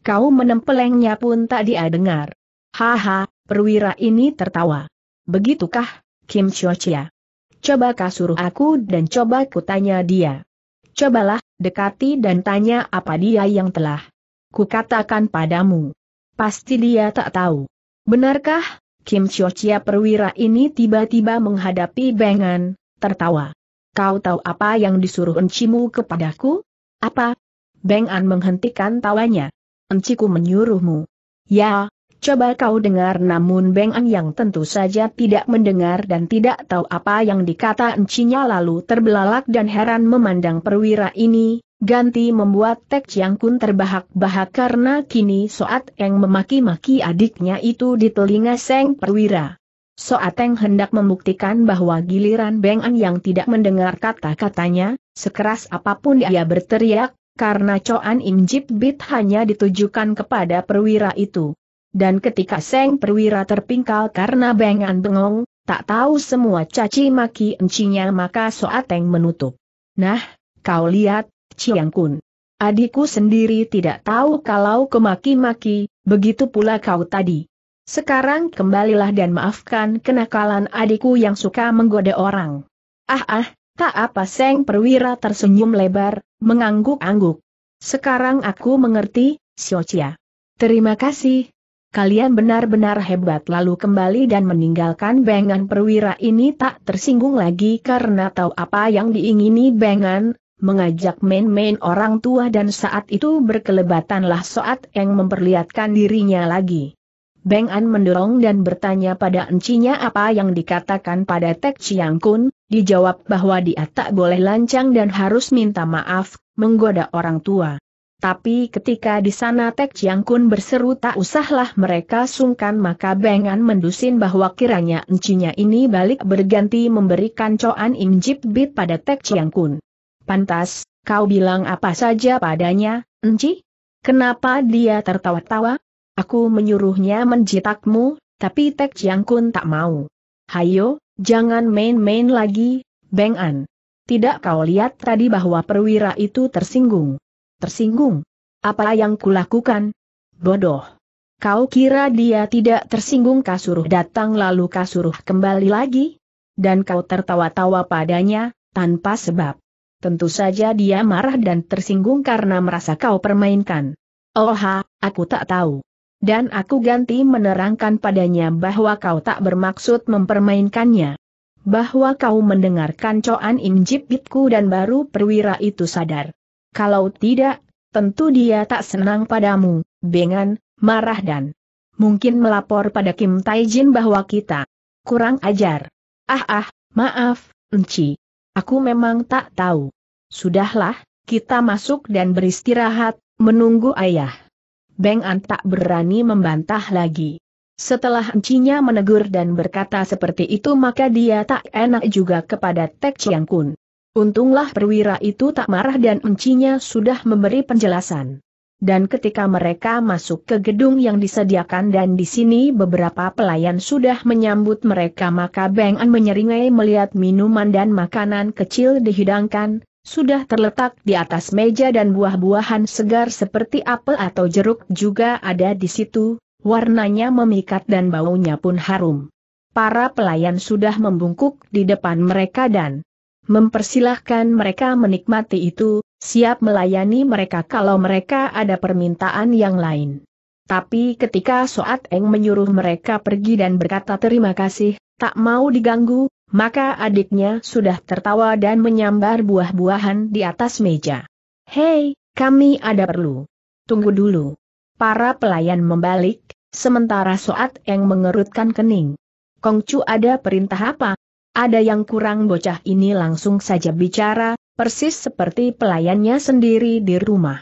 Kau menempelengnya pun tak dia dengar. Haha, perwira ini tertawa. Begitukah, Kim Chochia? coba kasuruh aku dan coba kutanya dia. Cobalah, dekati dan tanya apa dia yang telah kukatakan padamu. Pasti dia tak tahu. Benarkah, Kim Chochia perwira ini tiba-tiba menghadapi bengan, tertawa. Kau tahu apa yang disuruh encimu kepadaku? Apa? Beng An menghentikan tawanya. Enciku menyuruhmu. Ya, Coba kau dengar namun Beng An yang tentu saja tidak mendengar dan tidak tahu apa yang dikata encinya lalu terbelalak dan heran memandang perwira ini, ganti membuat Tek Chiang Kun terbahak-bahak karena kini Soat Eng memaki-maki adiknya itu di telinga Seng Perwira. Soat Eng hendak membuktikan bahwa giliran Beng An yang tidak mendengar kata-katanya, sekeras apapun dia berteriak, karena Coan Im Bit hanya ditujukan kepada perwira itu dan ketika Seng Perwira terpingkal karena bengan bengong, tak tahu semua caci maki encinya maka Soateng menutup. Nah, kau lihat, Ciang Kun. Adikku sendiri tidak tahu kalau kemaki-maki, begitu pula kau tadi. Sekarang kembalilah dan maafkan kenakalan adikku yang suka menggoda orang. Ah ah, tak apa Seng Perwira tersenyum lebar, mengangguk-angguk. Sekarang aku mengerti, Siocia. Terima kasih, kalian benar-benar hebat lalu kembali dan meninggalkan bengan perwira ini tak tersinggung lagi karena tahu apa yang diingini bengan, mengajak main-main orang tua dan saat itu berkelebatanlah saat yang memperlihatkan dirinya lagi. Bengan mendorong dan bertanya pada encinya apa yang dikatakan pada Tek Chiang Kun, dijawab bahwa dia tak boleh lancang dan harus minta maaf, menggoda orang tua. Tapi ketika di sana Tek Chiang Kun berseru tak usahlah mereka sungkan maka Bengan mendusin bahwa kiranya encinya ini balik berganti memberikan coan Im Bit pada Tek Chiang Kun. Pantas, kau bilang apa saja padanya, enci? Kenapa dia tertawa-tawa? Aku menyuruhnya menjitakmu, tapi Tek Chiang Kun tak mau. Hayo, jangan main-main lagi, Bengan. Tidak kau lihat tadi bahwa perwira itu tersinggung. Tersinggung. Apa yang kulakukan? Bodoh. Kau kira dia tidak tersinggung kasuruh datang lalu kasuruh kembali lagi? Dan kau tertawa-tawa padanya, tanpa sebab. Tentu saja dia marah dan tersinggung karena merasa kau permainkan. Oha, aku tak tahu. Dan aku ganti menerangkan padanya bahwa kau tak bermaksud mempermainkannya. Bahwa kau mendengarkan coan injip dan baru perwira itu sadar. Kalau tidak, tentu dia tak senang padamu, bengan, marah dan mungkin melapor pada Kim Taijin bahwa kita kurang ajar. Ah ah, maaf, Enci. Aku memang tak tahu. Sudahlah, kita masuk dan beristirahat, menunggu ayah. Beng An tak berani membantah lagi. Setelah encinya menegur dan berkata seperti itu maka dia tak enak juga kepada Tek Chiang Kun. Untunglah perwira itu tak marah dan encinya sudah memberi penjelasan. Dan ketika mereka masuk ke gedung yang disediakan dan di sini beberapa pelayan sudah menyambut mereka maka Beng An menyeringai melihat minuman dan makanan kecil dihidangkan, sudah terletak di atas meja dan buah-buahan segar seperti apel atau jeruk juga ada di situ, warnanya memikat dan baunya pun harum. Para pelayan sudah membungkuk di depan mereka dan mempersilahkan mereka menikmati itu, siap melayani mereka kalau mereka ada permintaan yang lain. Tapi ketika Soat Eng menyuruh mereka pergi dan berkata terima kasih, tak mau diganggu, maka adiknya sudah tertawa dan menyambar buah-buahan di atas meja. Hei, kami ada perlu. Tunggu dulu. Para pelayan membalik, sementara Soat Eng mengerutkan kening. Kongcu ada perintah apa? Ada yang kurang bocah ini langsung saja bicara, persis seperti pelayannya sendiri di rumah.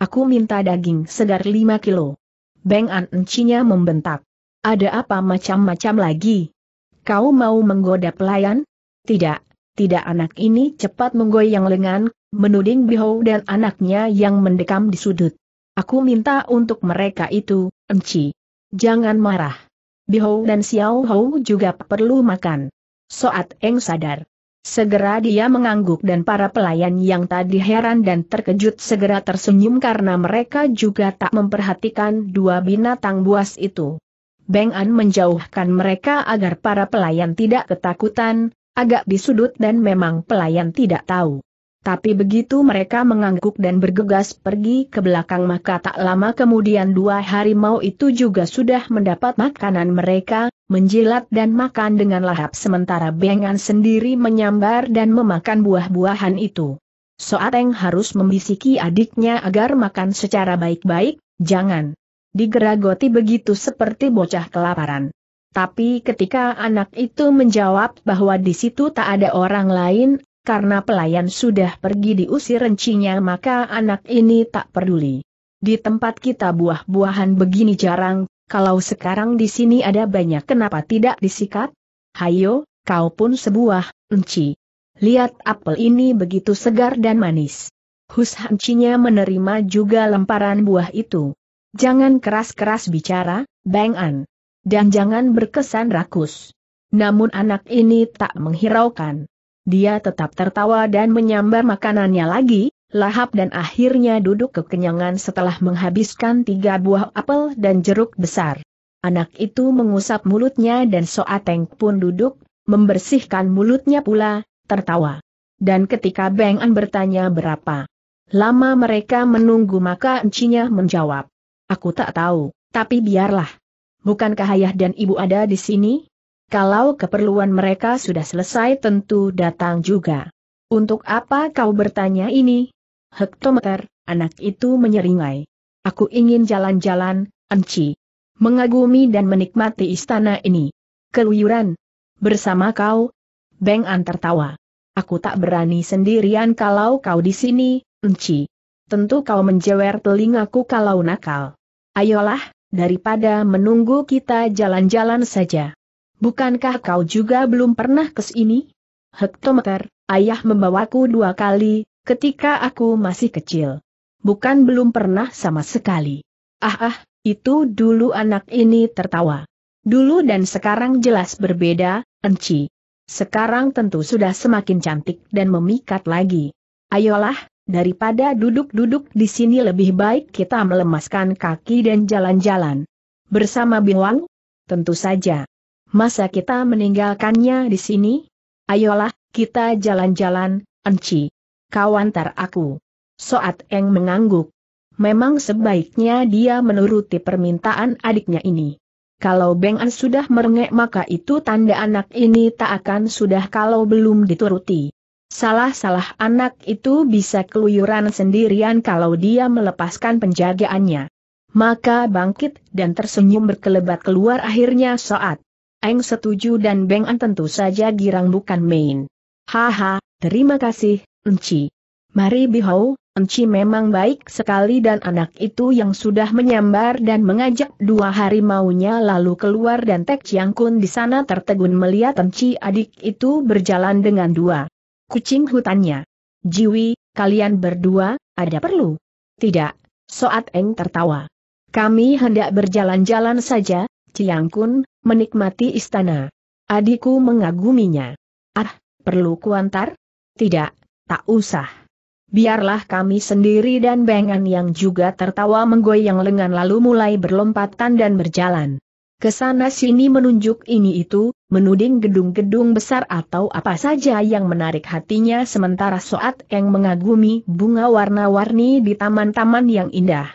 Aku minta daging segar 5 kilo. Beng An Encinya membentak. Ada apa macam-macam lagi? Kau mau menggoda pelayan? Tidak, tidak anak ini cepat menggoyang lengan, menuding Bihou dan anaknya yang mendekam di sudut. Aku minta untuk mereka itu, Enci. Jangan marah. Bihou dan Xiao Hou juga perlu makan. Soat Eng sadar. Segera dia mengangguk dan para pelayan yang tadi heran dan terkejut segera tersenyum karena mereka juga tak memperhatikan dua binatang buas itu. Beng An menjauhkan mereka agar para pelayan tidak ketakutan, agak disudut dan memang pelayan tidak tahu. Tapi begitu mereka mengangguk dan bergegas pergi ke belakang maka tak lama kemudian dua harimau itu juga sudah mendapat makanan mereka, menjilat dan makan dengan lahap sementara Bengan sendiri menyambar dan memakan buah-buahan itu. Soateng harus membisiki adiknya agar makan secara baik-baik, jangan digeragoti begitu seperti bocah kelaparan. Tapi ketika anak itu menjawab bahwa di situ tak ada orang lain, karena pelayan sudah pergi diusir rencinya maka anak ini tak peduli. Di tempat kita buah-buahan begini jarang, kalau sekarang di sini ada banyak kenapa tidak disikat? Hayo, kau pun sebuah, enci. Lihat apel ini begitu segar dan manis. Hus Hancinya menerima juga lemparan buah itu. Jangan keras-keras bicara, Bang An. Dan jangan berkesan rakus. Namun anak ini tak menghiraukan. Dia tetap tertawa dan menyambar makanannya lagi, lahap dan akhirnya duduk kekenyangan setelah menghabiskan tiga buah apel dan jeruk besar. Anak itu mengusap mulutnya dan Soateng pun duduk, membersihkan mulutnya pula, tertawa. Dan ketika Beng An bertanya berapa lama mereka menunggu maka encinya menjawab. Aku tak tahu, tapi biarlah. Bukankah ayah dan ibu ada di sini? Kalau keperluan mereka sudah selesai tentu datang juga. Untuk apa kau bertanya ini? hektometer, anak itu menyeringai. Aku ingin jalan-jalan, Enci. Mengagumi dan menikmati istana ini. Keluyuran. Bersama kau. Beng An tertawa. Aku tak berani sendirian kalau kau di sini, Enci. Tentu kau menjewer telingaku kalau nakal. Ayolah, daripada menunggu kita jalan-jalan saja. Bukankah kau juga belum pernah ke sini? Hektometer, ayah membawaku dua kali, ketika aku masih kecil. Bukan belum pernah sama sekali. Ah ah, itu dulu anak ini tertawa. Dulu dan sekarang jelas berbeda, Enci. Sekarang tentu sudah semakin cantik dan memikat lagi. Ayolah, daripada duduk-duduk di sini lebih baik kita melemaskan kaki dan jalan-jalan. Bersama Biwang? Tentu saja. Masa kita meninggalkannya di sini? Ayolah, kita jalan-jalan, Enci kau antar aku. Soat Eng mengangguk. Memang sebaiknya dia menuruti permintaan adiknya ini. Kalau Beng An sudah merengek maka itu tanda anak ini tak akan sudah kalau belum dituruti. Salah-salah anak itu bisa keluyuran sendirian kalau dia melepaskan penjagaannya. Maka bangkit dan tersenyum berkelebat keluar akhirnya Soat. Eng setuju dan Beng An tentu saja girang bukan main. Haha, terima kasih, Enci. Mari Bihau, Enci memang baik sekali dan anak itu yang sudah menyambar dan mengajak dua hari maunya lalu keluar dan Tek Chiang Kun di sana tertegun melihat Enci adik itu berjalan dengan dua kucing hutannya. Jiwi, kalian berdua, ada perlu? Tidak, Soat Eng tertawa. Kami hendak berjalan-jalan saja, Chiang Kun, menikmati istana. Adikku mengaguminya. Ah, perlu kuantar? Tidak, Tak usah. Biarlah kami sendiri dan Bengan yang juga tertawa menggoyang lengan lalu mulai berlompatan dan berjalan. Kesana sini menunjuk ini itu, menuding gedung-gedung besar atau apa saja yang menarik hatinya sementara Soat Eng mengagumi bunga warna-warni di taman-taman yang indah.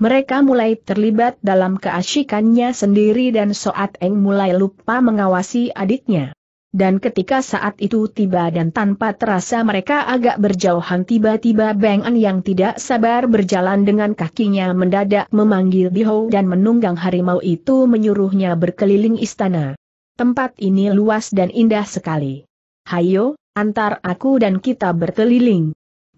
Mereka mulai terlibat dalam keasyikannya sendiri dan Soat Eng mulai lupa mengawasi adiknya dan ketika saat itu tiba dan tanpa terasa mereka agak berjauhan tiba-tiba Beng An yang tidak sabar berjalan dengan kakinya mendadak memanggil Bihou dan menunggang harimau itu menyuruhnya berkeliling istana. Tempat ini luas dan indah sekali. Hayo, antar aku dan kita berkeliling.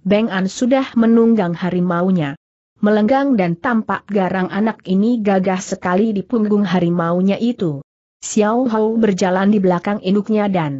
Beng An sudah menunggang harimaunya. Melenggang dan tampak garang anak ini gagah sekali di punggung harimaunya itu. Xiao Hou berjalan di belakang induknya dan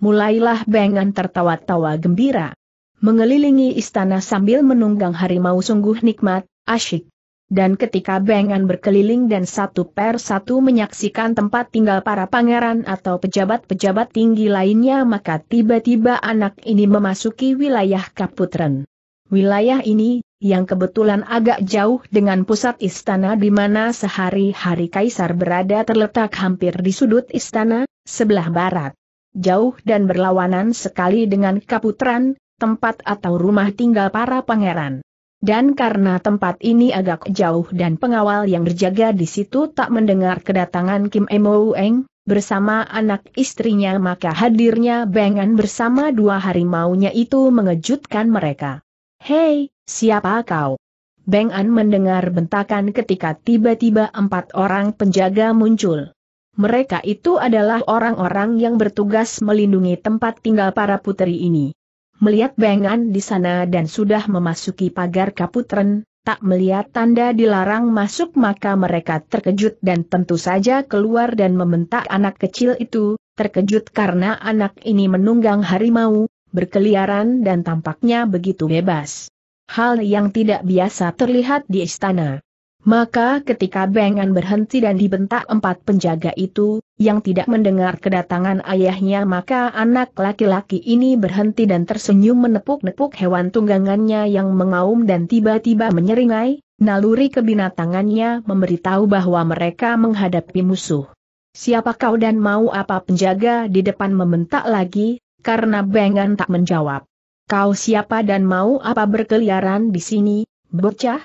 mulailah Bengan tertawa-tawa gembira. Mengelilingi istana sambil menunggang harimau sungguh nikmat, asyik. Dan ketika Bengan berkeliling dan satu per satu menyaksikan tempat tinggal para pangeran atau pejabat-pejabat tinggi lainnya maka tiba-tiba anak ini memasuki wilayah Kaputren. Wilayah ini, yang kebetulan agak jauh dengan pusat istana di mana sehari-hari kaisar berada terletak hampir di sudut istana, sebelah barat. Jauh dan berlawanan sekali dengan kaputran, tempat atau rumah tinggal para pangeran. Dan karena tempat ini agak jauh dan pengawal yang berjaga di situ tak mendengar kedatangan Kim Emo Eng, bersama anak istrinya maka hadirnya Bengan bersama dua harimaunya itu mengejutkan mereka. Hei, siapa kau? Beng An mendengar bentakan ketika tiba-tiba empat orang penjaga muncul. Mereka itu adalah orang-orang yang bertugas melindungi tempat tinggal para putri ini. Melihat Beng An di sana dan sudah memasuki pagar kaputren, tak melihat tanda dilarang masuk maka mereka terkejut dan tentu saja keluar dan membentak anak kecil itu, terkejut karena anak ini menunggang harimau, berkeliaran dan tampaknya begitu bebas. Hal yang tidak biasa terlihat di istana. Maka ketika Bengan berhenti dan dibentak empat penjaga itu, yang tidak mendengar kedatangan ayahnya maka anak laki-laki ini berhenti dan tersenyum menepuk-nepuk hewan tunggangannya yang mengaum dan tiba-tiba menyeringai, naluri kebinatangannya memberitahu bahwa mereka menghadapi musuh. Siapa kau dan mau apa penjaga di depan membentak lagi, karena Bengan tak menjawab. Kau siapa dan mau apa berkeliaran di sini, bocah?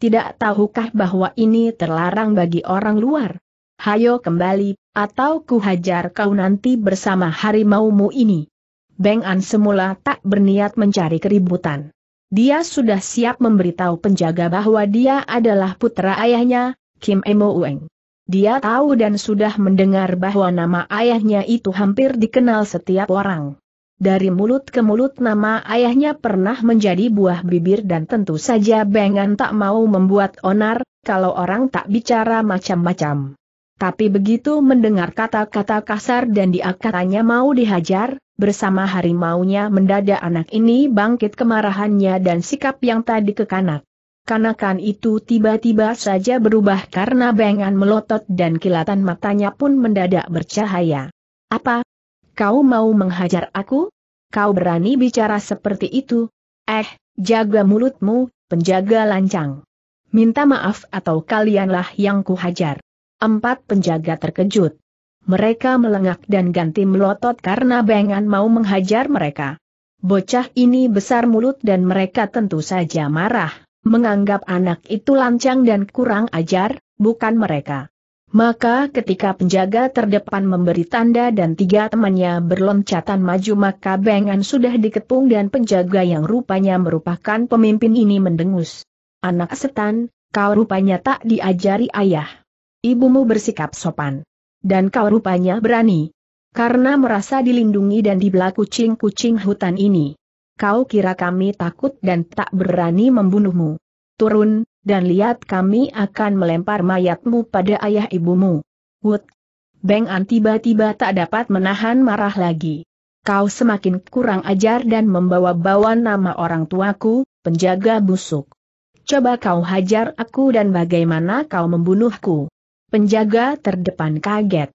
Tidak tahukah bahwa ini terlarang bagi orang luar? Hayo kembali, atau ku hajar kau nanti bersama harimaumu ini. Bengan semula tak berniat mencari keributan. Dia sudah siap memberitahu penjaga bahwa dia adalah putra ayahnya, Kim Emo Ueng. Dia tahu dan sudah mendengar bahwa nama ayahnya itu hampir dikenal setiap orang. Dari mulut ke mulut nama ayahnya pernah menjadi buah bibir dan tentu saja Bengan tak mau membuat onar, kalau orang tak bicara macam-macam. Tapi begitu mendengar kata-kata kasar dan dia mau dihajar, bersama harimaunya mendadak anak ini bangkit kemarahannya dan sikap yang tadi kekanak kanakan itu tiba-tiba saja berubah karena bengan melotot dan kilatan matanya pun mendadak bercahaya. Apa? Kau mau menghajar aku? Kau berani bicara seperti itu? Eh, jaga mulutmu, penjaga lancang. Minta maaf atau kalianlah yang kuhajar. Empat penjaga terkejut. Mereka melengak dan ganti melotot karena bengan mau menghajar mereka. Bocah ini besar mulut dan mereka tentu saja marah. Menganggap anak itu lancang dan kurang ajar, bukan mereka. Maka ketika penjaga terdepan memberi tanda dan tiga temannya berloncatan maju maka bengan sudah diketung dan penjaga yang rupanya merupakan pemimpin ini mendengus. Anak setan, kau rupanya tak diajari ayah. Ibumu bersikap sopan. Dan kau rupanya berani. Karena merasa dilindungi dan dibelah kucing-kucing hutan ini kau kira kami takut dan tak berani membunuhmu. Turun, dan lihat kami akan melempar mayatmu pada ayah ibumu. Wut! Beng An tiba-tiba tak dapat menahan marah lagi. Kau semakin kurang ajar dan membawa-bawa nama orang tuaku, penjaga busuk. Coba kau hajar aku dan bagaimana kau membunuhku. Penjaga terdepan kaget.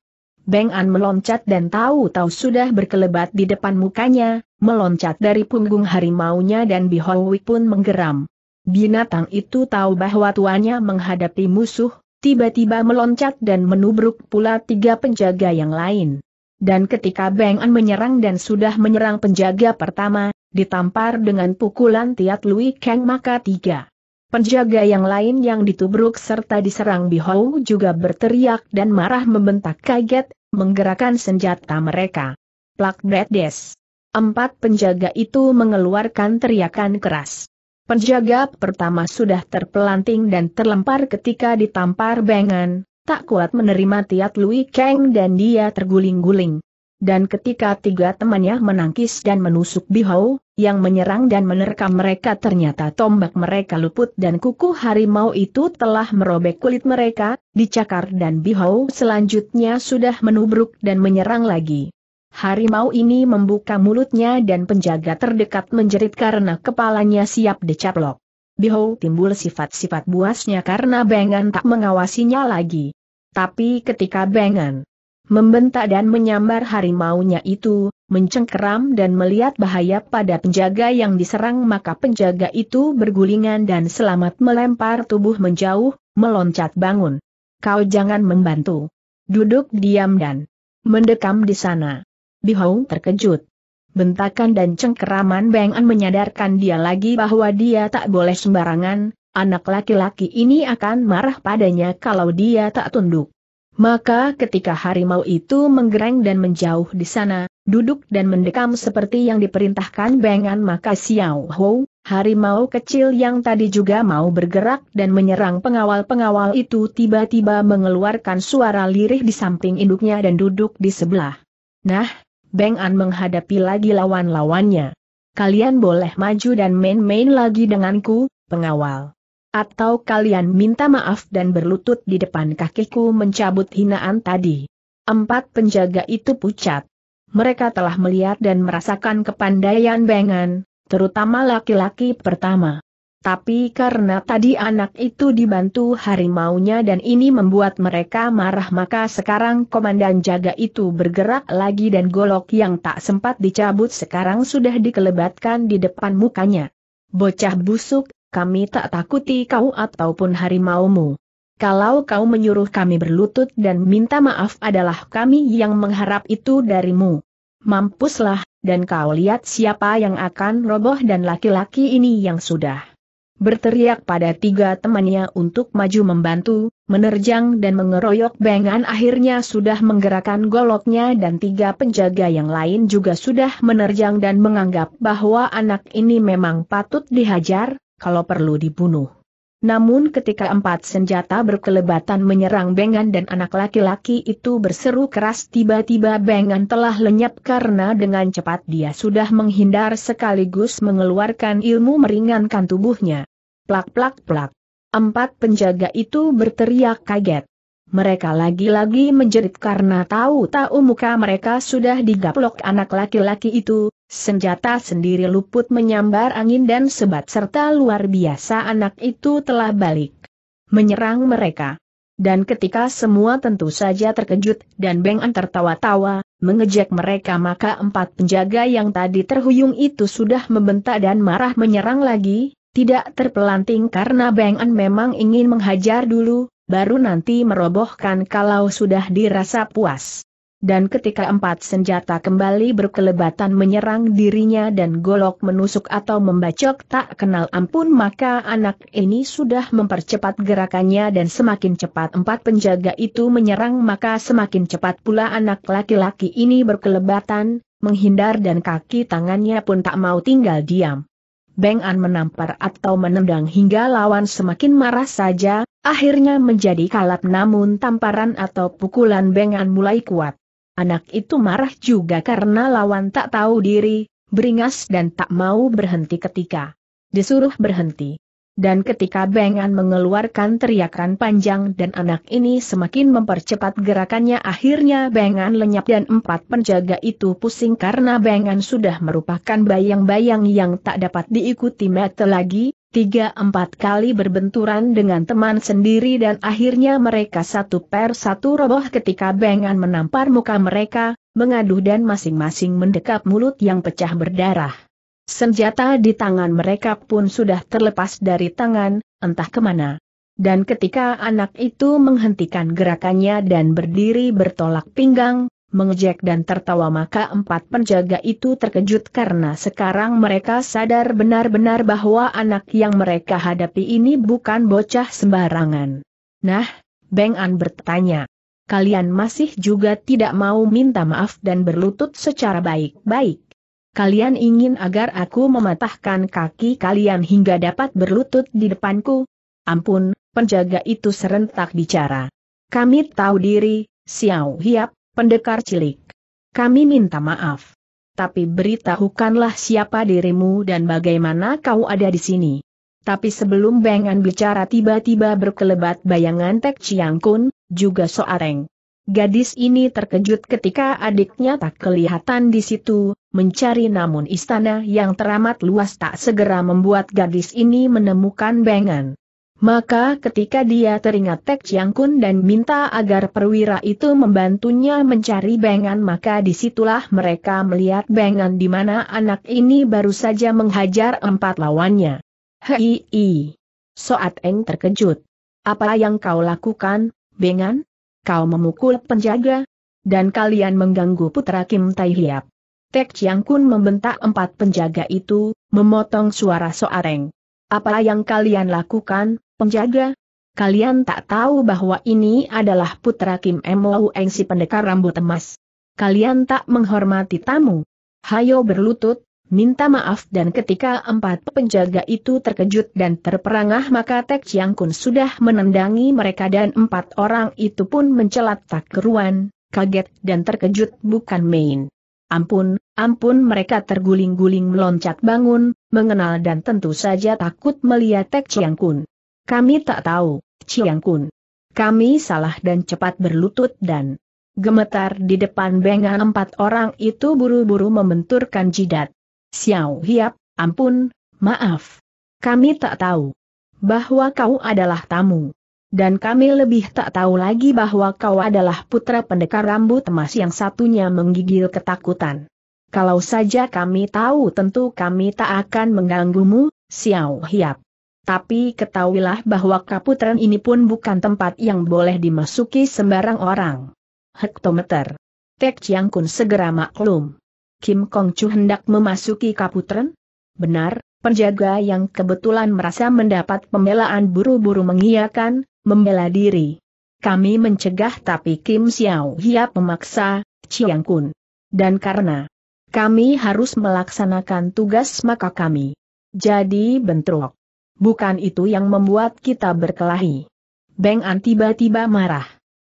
Beng An meloncat dan tahu-tahu sudah berkelebat di depan mukanya, meloncat dari punggung harimaunya dan Bihowi pun menggeram. Binatang itu tahu bahwa tuannya menghadapi musuh, tiba-tiba meloncat dan menubruk pula tiga penjaga yang lain. Dan ketika Beng An menyerang dan sudah menyerang penjaga pertama, ditampar dengan pukulan Tiat Lui Kang maka tiga Penjaga yang lain yang ditubruk serta diserang Bihou juga berteriak dan marah membentak kaget, menggerakkan senjata mereka. Plak Bredes. Empat penjaga itu mengeluarkan teriakan keras. Penjaga pertama sudah terpelanting dan terlempar ketika ditampar bengan, tak kuat menerima tiat Lui Kang dan dia terguling-guling dan ketika tiga temannya menangkis dan menusuk Bihau, yang menyerang dan menerkam mereka ternyata tombak mereka luput dan kuku harimau itu telah merobek kulit mereka, dicakar dan Bihau selanjutnya sudah menubruk dan menyerang lagi. Harimau ini membuka mulutnya dan penjaga terdekat menjerit karena kepalanya siap dicaplok. Bihou timbul sifat-sifat buasnya karena Bengan tak mengawasinya lagi. Tapi ketika Bengan Membentak dan menyambar harimaunya itu, mencengkeram dan melihat bahaya pada penjaga yang diserang maka penjaga itu bergulingan dan selamat melempar tubuh menjauh, meloncat bangun. Kau jangan membantu. Duduk diam dan mendekam di sana. Bihau terkejut. Bentakan dan cengkeraman Beng An menyadarkan dia lagi bahwa dia tak boleh sembarangan, anak laki-laki ini akan marah padanya kalau dia tak tunduk. Maka ketika harimau itu menggereng dan menjauh di sana, duduk dan mendekam seperti yang diperintahkan Bengan maka Xiao Hou, harimau kecil yang tadi juga mau bergerak dan menyerang pengawal-pengawal itu tiba-tiba mengeluarkan suara lirih di samping induknya dan duduk di sebelah. Nah, An menghadapi lagi lawan-lawannya. Kalian boleh maju dan main-main lagi denganku, pengawal. Atau kalian minta maaf dan berlutut di depan kakiku mencabut hinaan tadi. Empat penjaga itu pucat. Mereka telah melihat dan merasakan kepandaian Bengan, terutama laki-laki pertama. Tapi karena tadi anak itu dibantu harimaunya dan ini membuat mereka marah maka sekarang komandan jaga itu bergerak lagi dan golok yang tak sempat dicabut sekarang sudah dikelebatkan di depan mukanya. Bocah busuk, kami tak takuti kau ataupun harimaumu. Kalau kau menyuruh kami berlutut dan minta maaf adalah kami yang mengharap itu darimu. Mampuslah, dan kau lihat siapa yang akan roboh dan laki-laki ini yang sudah berteriak pada tiga temannya untuk maju membantu, menerjang dan mengeroyok Bengan akhirnya sudah menggerakkan goloknya dan tiga penjaga yang lain juga sudah menerjang dan menganggap bahwa anak ini memang patut dihajar, kalau perlu dibunuh. Namun ketika empat senjata berkelebatan menyerang Bengan dan anak laki-laki itu berseru keras tiba-tiba Bengan telah lenyap karena dengan cepat dia sudah menghindar sekaligus mengeluarkan ilmu meringankan tubuhnya. Plak-plak-plak. Empat penjaga itu berteriak kaget. Mereka lagi-lagi menjerit karena tahu-tahu muka mereka sudah digaplok anak laki-laki itu, Senjata sendiri luput menyambar angin dan sebat serta luar biasa anak itu telah balik. Menyerang mereka. Dan ketika semua tentu saja terkejut dan Beng tertawa-tawa, mengejek mereka maka empat penjaga yang tadi terhuyung itu sudah membentak dan marah menyerang lagi, tidak terpelanting karena Beng memang ingin menghajar dulu, baru nanti merobohkan kalau sudah dirasa puas dan ketika empat senjata kembali berkelebatan menyerang dirinya dan golok menusuk atau membacok tak kenal ampun maka anak ini sudah mempercepat gerakannya dan semakin cepat empat penjaga itu menyerang maka semakin cepat pula anak laki-laki ini berkelebatan, menghindar dan kaki tangannya pun tak mau tinggal diam. Beng An menampar atau menendang hingga lawan semakin marah saja, akhirnya menjadi kalap namun tamparan atau pukulan Beng An mulai kuat. Anak itu marah juga karena lawan tak tahu diri, beringas dan tak mau berhenti ketika disuruh berhenti. Dan ketika Bengan mengeluarkan teriakan panjang dan anak ini semakin mempercepat gerakannya akhirnya Bengan lenyap dan empat penjaga itu pusing karena Bengan sudah merupakan bayang-bayang yang tak dapat diikuti mata lagi, tiga empat kali berbenturan dengan teman sendiri dan akhirnya mereka satu per satu roboh ketika bengan menampar muka mereka, mengaduh dan masing-masing mendekap mulut yang pecah berdarah. Senjata di tangan mereka pun sudah terlepas dari tangan, entah kemana. Dan ketika anak itu menghentikan gerakannya dan berdiri bertolak pinggang, mengejek dan tertawa maka empat penjaga itu terkejut karena sekarang mereka sadar benar-benar bahwa anak yang mereka hadapi ini bukan bocah sembarangan. Nah, Beng An bertanya. Kalian masih juga tidak mau minta maaf dan berlutut secara baik-baik. Kalian ingin agar aku mematahkan kaki kalian hingga dapat berlutut di depanku? Ampun, penjaga itu serentak bicara. Kami tahu diri, Xiao Hiap, pendekar cilik. Kami minta maaf. Tapi beritahukanlah siapa dirimu dan bagaimana kau ada di sini. Tapi sebelum Bengan bicara tiba-tiba berkelebat bayangan Tek Chiang Kun, juga Soareng. Gadis ini terkejut ketika adiknya tak kelihatan di situ, mencari namun istana yang teramat luas tak segera membuat gadis ini menemukan Bengan. Maka ketika dia teringat Tek Chiang Kun dan minta agar perwira itu membantunya mencari Bengan maka disitulah mereka melihat Bengan di mana anak ini baru saja menghajar empat lawannya. Hei, -i. Soat Eng terkejut. Apa yang kau lakukan, Bengan? Kau memukul penjaga? Dan kalian mengganggu putra Kim Tai Hiap. Tek Chiang Kun membentak empat penjaga itu, memotong suara Soat Eng. Apa yang kalian lakukan, Penjaga, kalian tak tahu bahwa ini adalah putra Kim Mo Eng si pendekar rambut emas. Kalian tak menghormati tamu. Hayo berlutut, minta maaf dan ketika empat penjaga itu terkejut dan terperangah maka Tek Chiang Kun sudah menendangi mereka dan empat orang itu pun mencelat tak keruan, kaget dan terkejut bukan main. Ampun, ampun mereka terguling-guling meloncat bangun, mengenal dan tentu saja takut melihat Tek Chiang Kun. Kami tak tahu, Chiang Kun. Kami salah dan cepat berlutut dan gemetar di depan bengan empat orang itu buru-buru membenturkan jidat. Xiao Hiap, ampun, maaf. Kami tak tahu bahwa kau adalah tamu. Dan kami lebih tak tahu lagi bahwa kau adalah putra pendekar rambut emas yang satunya menggigil ketakutan. Kalau saja kami tahu tentu kami tak akan mengganggumu, Xiao Hiap tapi ketahuilah bahwa Kaputren ini pun bukan tempat yang boleh dimasuki sembarang orang. Hektometer. Tek Chiang Kun segera maklum. Kim Kong Chu hendak memasuki Kaputren? Benar, penjaga yang kebetulan merasa mendapat pembelaan buru-buru mengiyakan, membela diri. Kami mencegah tapi Kim Xiao Hiap memaksa, Chiang Kun. Dan karena kami harus melaksanakan tugas maka kami jadi bentrok bukan itu yang membuat kita berkelahi. Beng An tiba-tiba marah.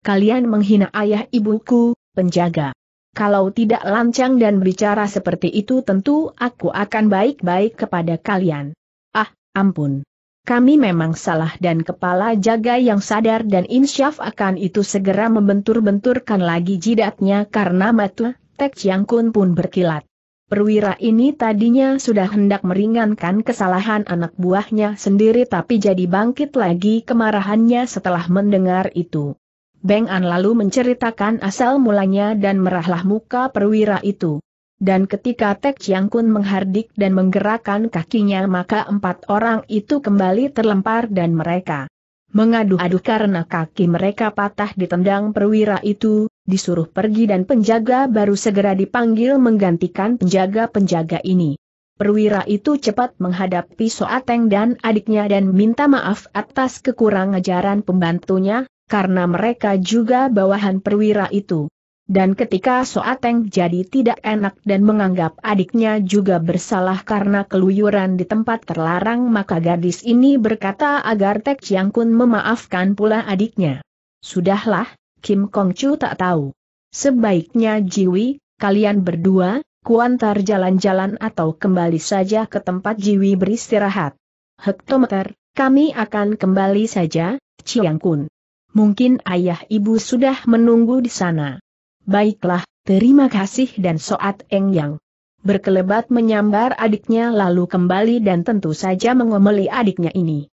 Kalian menghina ayah ibuku, penjaga. Kalau tidak lancang dan bicara seperti itu tentu aku akan baik-baik kepada kalian. Ah, ampun. Kami memang salah dan kepala jaga yang sadar dan insyaf akan itu segera membentur-benturkan lagi jidatnya karena matu. Tek Chiang Kun pun berkilat. Perwira ini tadinya sudah hendak meringankan kesalahan anak buahnya sendiri tapi jadi bangkit lagi kemarahannya setelah mendengar itu. Beng An lalu menceritakan asal mulanya dan merahlah muka perwira itu. Dan ketika Tek Chiang Kun menghardik dan menggerakkan kakinya maka empat orang itu kembali terlempar dan mereka mengadu-adu karena kaki mereka patah ditendang perwira itu, disuruh pergi dan penjaga baru segera dipanggil menggantikan penjaga-penjaga ini. Perwira itu cepat menghadapi Soateng dan adiknya dan minta maaf atas kekurang ajaran pembantunya, karena mereka juga bawahan perwira itu. Dan ketika Soateng jadi tidak enak dan menganggap adiknya juga bersalah karena keluyuran di tempat terlarang maka gadis ini berkata agar Tek Chiang Kun memaafkan pula adiknya. Sudahlah, Kim Kong Chu tak tahu. Sebaiknya Jiwi, kalian berdua, kuantar jalan-jalan atau kembali saja ke tempat Jiwi beristirahat. Hektometer, kami akan kembali saja, Chiang Kun. Mungkin ayah ibu sudah menunggu di sana. Baiklah, terima kasih dan soat Eng Yang. Berkelebat menyambar adiknya lalu kembali dan tentu saja mengomeli adiknya ini.